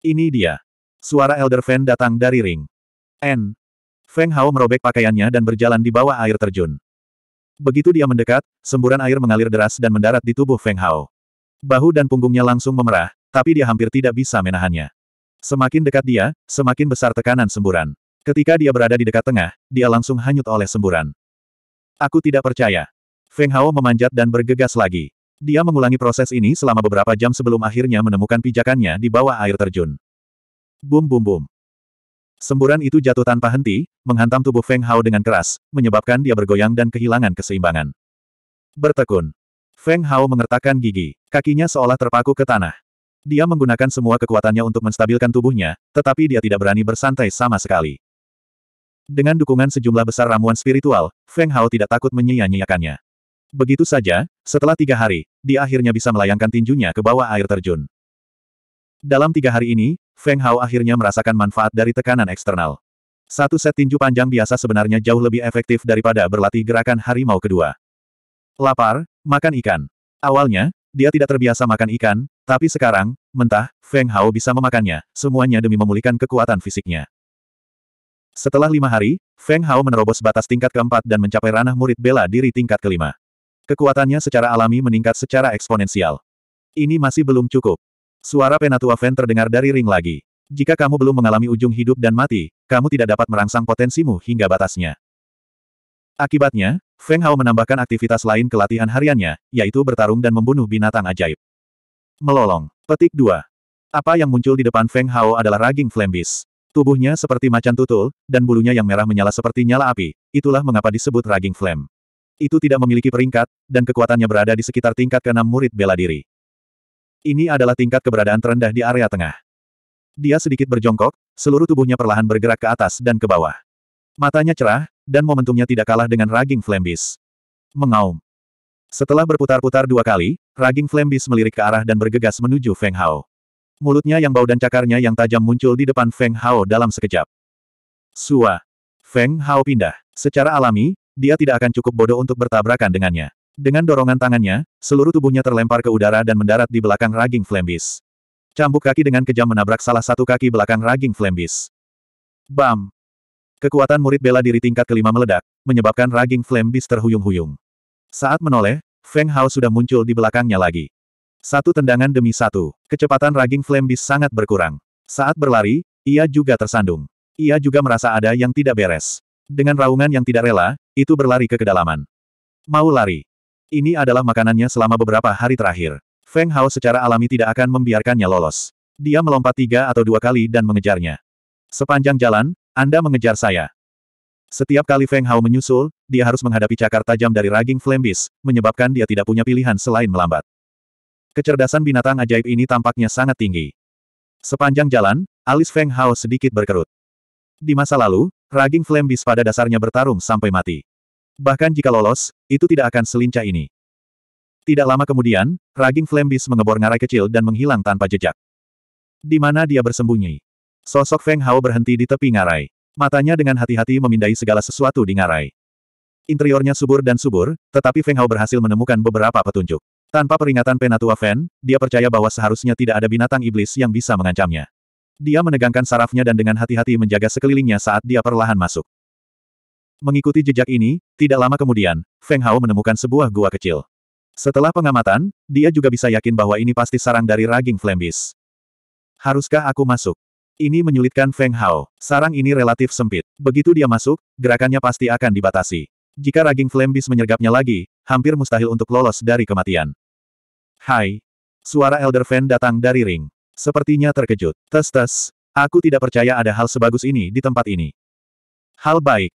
Ini dia. Suara Elder Fan datang dari ring. N. Feng Hao merobek pakaiannya dan berjalan di bawah air terjun. Begitu dia mendekat, semburan air mengalir deras dan mendarat di tubuh Feng Hao. Bahu dan punggungnya langsung memerah, tapi dia hampir tidak bisa menahannya. Semakin dekat dia, semakin besar tekanan semburan. Ketika dia berada di dekat tengah, dia langsung hanyut oleh semburan. Aku tidak percaya. Feng Hao memanjat dan bergegas lagi. Dia mengulangi proses ini selama beberapa jam sebelum akhirnya menemukan pijakannya di bawah air terjun. Bum bum bum. Semburan itu jatuh tanpa henti, menghantam tubuh Feng Hao dengan keras, menyebabkan dia bergoyang dan kehilangan keseimbangan. Bertekun. Feng Hao mengertakkan gigi. Kakinya seolah terpaku ke tanah. Dia menggunakan semua kekuatannya untuk menstabilkan tubuhnya, tetapi dia tidak berani bersantai sama sekali. Dengan dukungan sejumlah besar ramuan spiritual, Feng Hao tidak takut menyia-nyiakannya. Begitu saja, setelah tiga hari, dia akhirnya bisa melayangkan tinjunya ke bawah air terjun. Dalam tiga hari ini, Feng Hao akhirnya merasakan manfaat dari tekanan eksternal. Satu set tinju panjang biasa sebenarnya jauh lebih efektif daripada berlatih gerakan harimau kedua. Lapar, makan ikan. Awalnya, dia tidak terbiasa makan ikan, tapi sekarang, mentah, Feng Hao bisa memakannya, semuanya demi memulihkan kekuatan fisiknya. Setelah lima hari, Feng Hao menerobos batas tingkat keempat dan mencapai ranah murid bela diri tingkat kelima. Kekuatannya secara alami meningkat secara eksponensial. Ini masih belum cukup. Suara Penatua Fen terdengar dari ring lagi. Jika kamu belum mengalami ujung hidup dan mati, kamu tidak dapat merangsang potensimu hingga batasnya. Akibatnya, Feng Hao menambahkan aktivitas lain ke latihan hariannya, yaitu bertarung dan membunuh binatang ajaib. Melolong. Petik 2. Apa yang muncul di depan Feng Hao adalah raging flambis. Tubuhnya seperti macan tutul, dan bulunya yang merah menyala seperti nyala api, itulah mengapa disebut raging flame. Itu tidak memiliki peringkat, dan kekuatannya berada di sekitar tingkat keenam murid bela diri. Ini adalah tingkat keberadaan terendah di area tengah. Dia sedikit berjongkok, seluruh tubuhnya perlahan bergerak ke atas dan ke bawah. Matanya cerah, dan momentumnya tidak kalah dengan Raging Flambis. Mengaum. Setelah berputar-putar dua kali, Raging Flambis melirik ke arah dan bergegas menuju Feng Hao. Mulutnya yang bau dan cakarnya yang tajam muncul di depan Feng Hao dalam sekejap. Sua. Feng Hao pindah. Secara alami, dia tidak akan cukup bodoh untuk bertabrakan dengannya. Dengan dorongan tangannya, seluruh tubuhnya terlempar ke udara dan mendarat di belakang raging flambis. Cambuk kaki dengan kejam menabrak salah satu kaki belakang raging flambis. Bam! Kekuatan murid bela diri tingkat kelima meledak, menyebabkan raging flambis terhuyung-huyung. Saat menoleh, Feng Hao sudah muncul di belakangnya lagi. Satu tendangan demi satu, kecepatan raging flambis sangat berkurang. Saat berlari, ia juga tersandung. Ia juga merasa ada yang tidak beres. Dengan raungan yang tidak rela, itu berlari ke kedalaman. Mau lari, ini adalah makanannya selama beberapa hari terakhir. Feng Hao secara alami tidak akan membiarkannya lolos. Dia melompat tiga atau dua kali dan mengejarnya. Sepanjang jalan, Anda mengejar saya. Setiap kali Feng Hao menyusul, dia harus menghadapi cakar tajam dari raging flambis, menyebabkan dia tidak punya pilihan selain melambat. Kecerdasan binatang ajaib ini tampaknya sangat tinggi. Sepanjang jalan, alis Feng Hao sedikit berkerut. Di masa lalu, raging flambis pada dasarnya bertarung sampai mati. Bahkan jika lolos, itu tidak akan selincah ini. Tidak lama kemudian, raging flambis mengebor ngarai kecil dan menghilang tanpa jejak. Di mana dia bersembunyi? Sosok Feng Hao berhenti di tepi ngarai. Matanya dengan hati-hati memindai segala sesuatu di ngarai. Interiornya subur dan subur, tetapi Feng Hao berhasil menemukan beberapa petunjuk. Tanpa peringatan Penatua Fen, dia percaya bahwa seharusnya tidak ada binatang iblis yang bisa mengancamnya. Dia menegangkan sarafnya dan dengan hati-hati menjaga sekelilingnya saat dia perlahan masuk. Mengikuti jejak ini, tidak lama kemudian, Feng Hao menemukan sebuah gua kecil. Setelah pengamatan, dia juga bisa yakin bahwa ini pasti sarang dari raging flambis. Haruskah aku masuk? Ini menyulitkan Feng Hao. Sarang ini relatif sempit. Begitu dia masuk, gerakannya pasti akan dibatasi. Jika raging flambis menyergapnya lagi, hampir mustahil untuk lolos dari kematian. Hai. Suara Elder Fan datang dari ring. Sepertinya terkejut. Tes-tes, aku tidak percaya ada hal sebagus ini di tempat ini. Hal baik,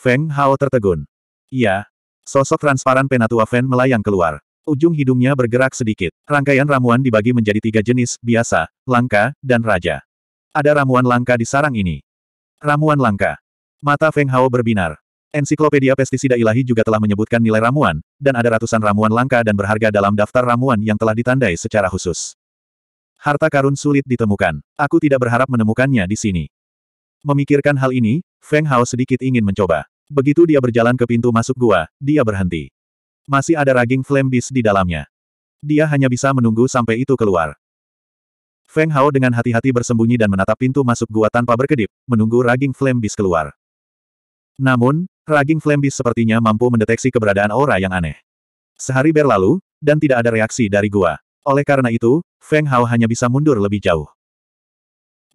Feng Hao tertegun. Iya. Sosok transparan penatua Feng melayang keluar. Ujung hidungnya bergerak sedikit. Rangkaian ramuan dibagi menjadi tiga jenis, biasa, langka, dan raja. Ada ramuan langka di sarang ini. Ramuan langka. Mata Feng Hao berbinar. Ensiklopedia pestisida ilahi juga telah menyebutkan nilai ramuan, dan ada ratusan ramuan langka dan berharga dalam daftar ramuan yang telah ditandai secara khusus. Harta karun sulit ditemukan. Aku tidak berharap menemukannya di sini. Memikirkan hal ini, Feng Hao sedikit ingin mencoba. Begitu dia berjalan ke pintu masuk gua, dia berhenti. Masih ada raging flame beast di dalamnya. Dia hanya bisa menunggu sampai itu keluar. Feng Hao dengan hati-hati bersembunyi dan menatap pintu masuk gua tanpa berkedip, menunggu raging flame beast keluar. Namun, raging flame beast sepertinya mampu mendeteksi keberadaan aura yang aneh. Sehari berlalu, dan tidak ada reaksi dari gua. Oleh karena itu, Feng Hao hanya bisa mundur lebih jauh.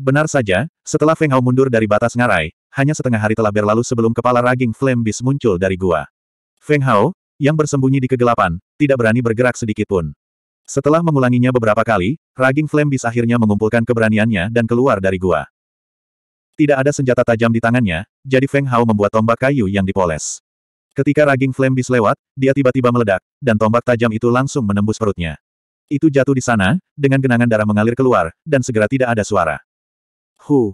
Benar saja, setelah Feng Hao mundur dari batas ngarai, hanya setengah hari telah berlalu sebelum kepala raging Flame Beast muncul dari gua. Feng Hao, yang bersembunyi di kegelapan, tidak berani bergerak sedikitpun. Setelah mengulanginya beberapa kali, raging Flame Beast akhirnya mengumpulkan keberaniannya dan keluar dari gua. Tidak ada senjata tajam di tangannya, jadi Feng Hao membuat tombak kayu yang dipoles. Ketika raging Flame Beast lewat, dia tiba-tiba meledak, dan tombak tajam itu langsung menembus perutnya. Itu jatuh di sana, dengan genangan darah mengalir keluar, dan segera tidak ada suara. Hu,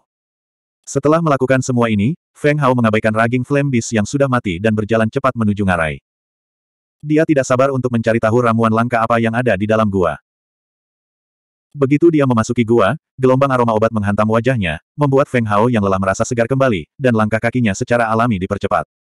setelah melakukan semua ini, Feng Hao mengabaikan raging flame beast yang sudah mati dan berjalan cepat menuju ngarai. Dia tidak sabar untuk mencari tahu ramuan langka apa yang ada di dalam gua. Begitu dia memasuki gua, gelombang aroma obat menghantam wajahnya, membuat Feng Hao yang lelah merasa segar kembali, dan langkah kakinya secara alami dipercepat.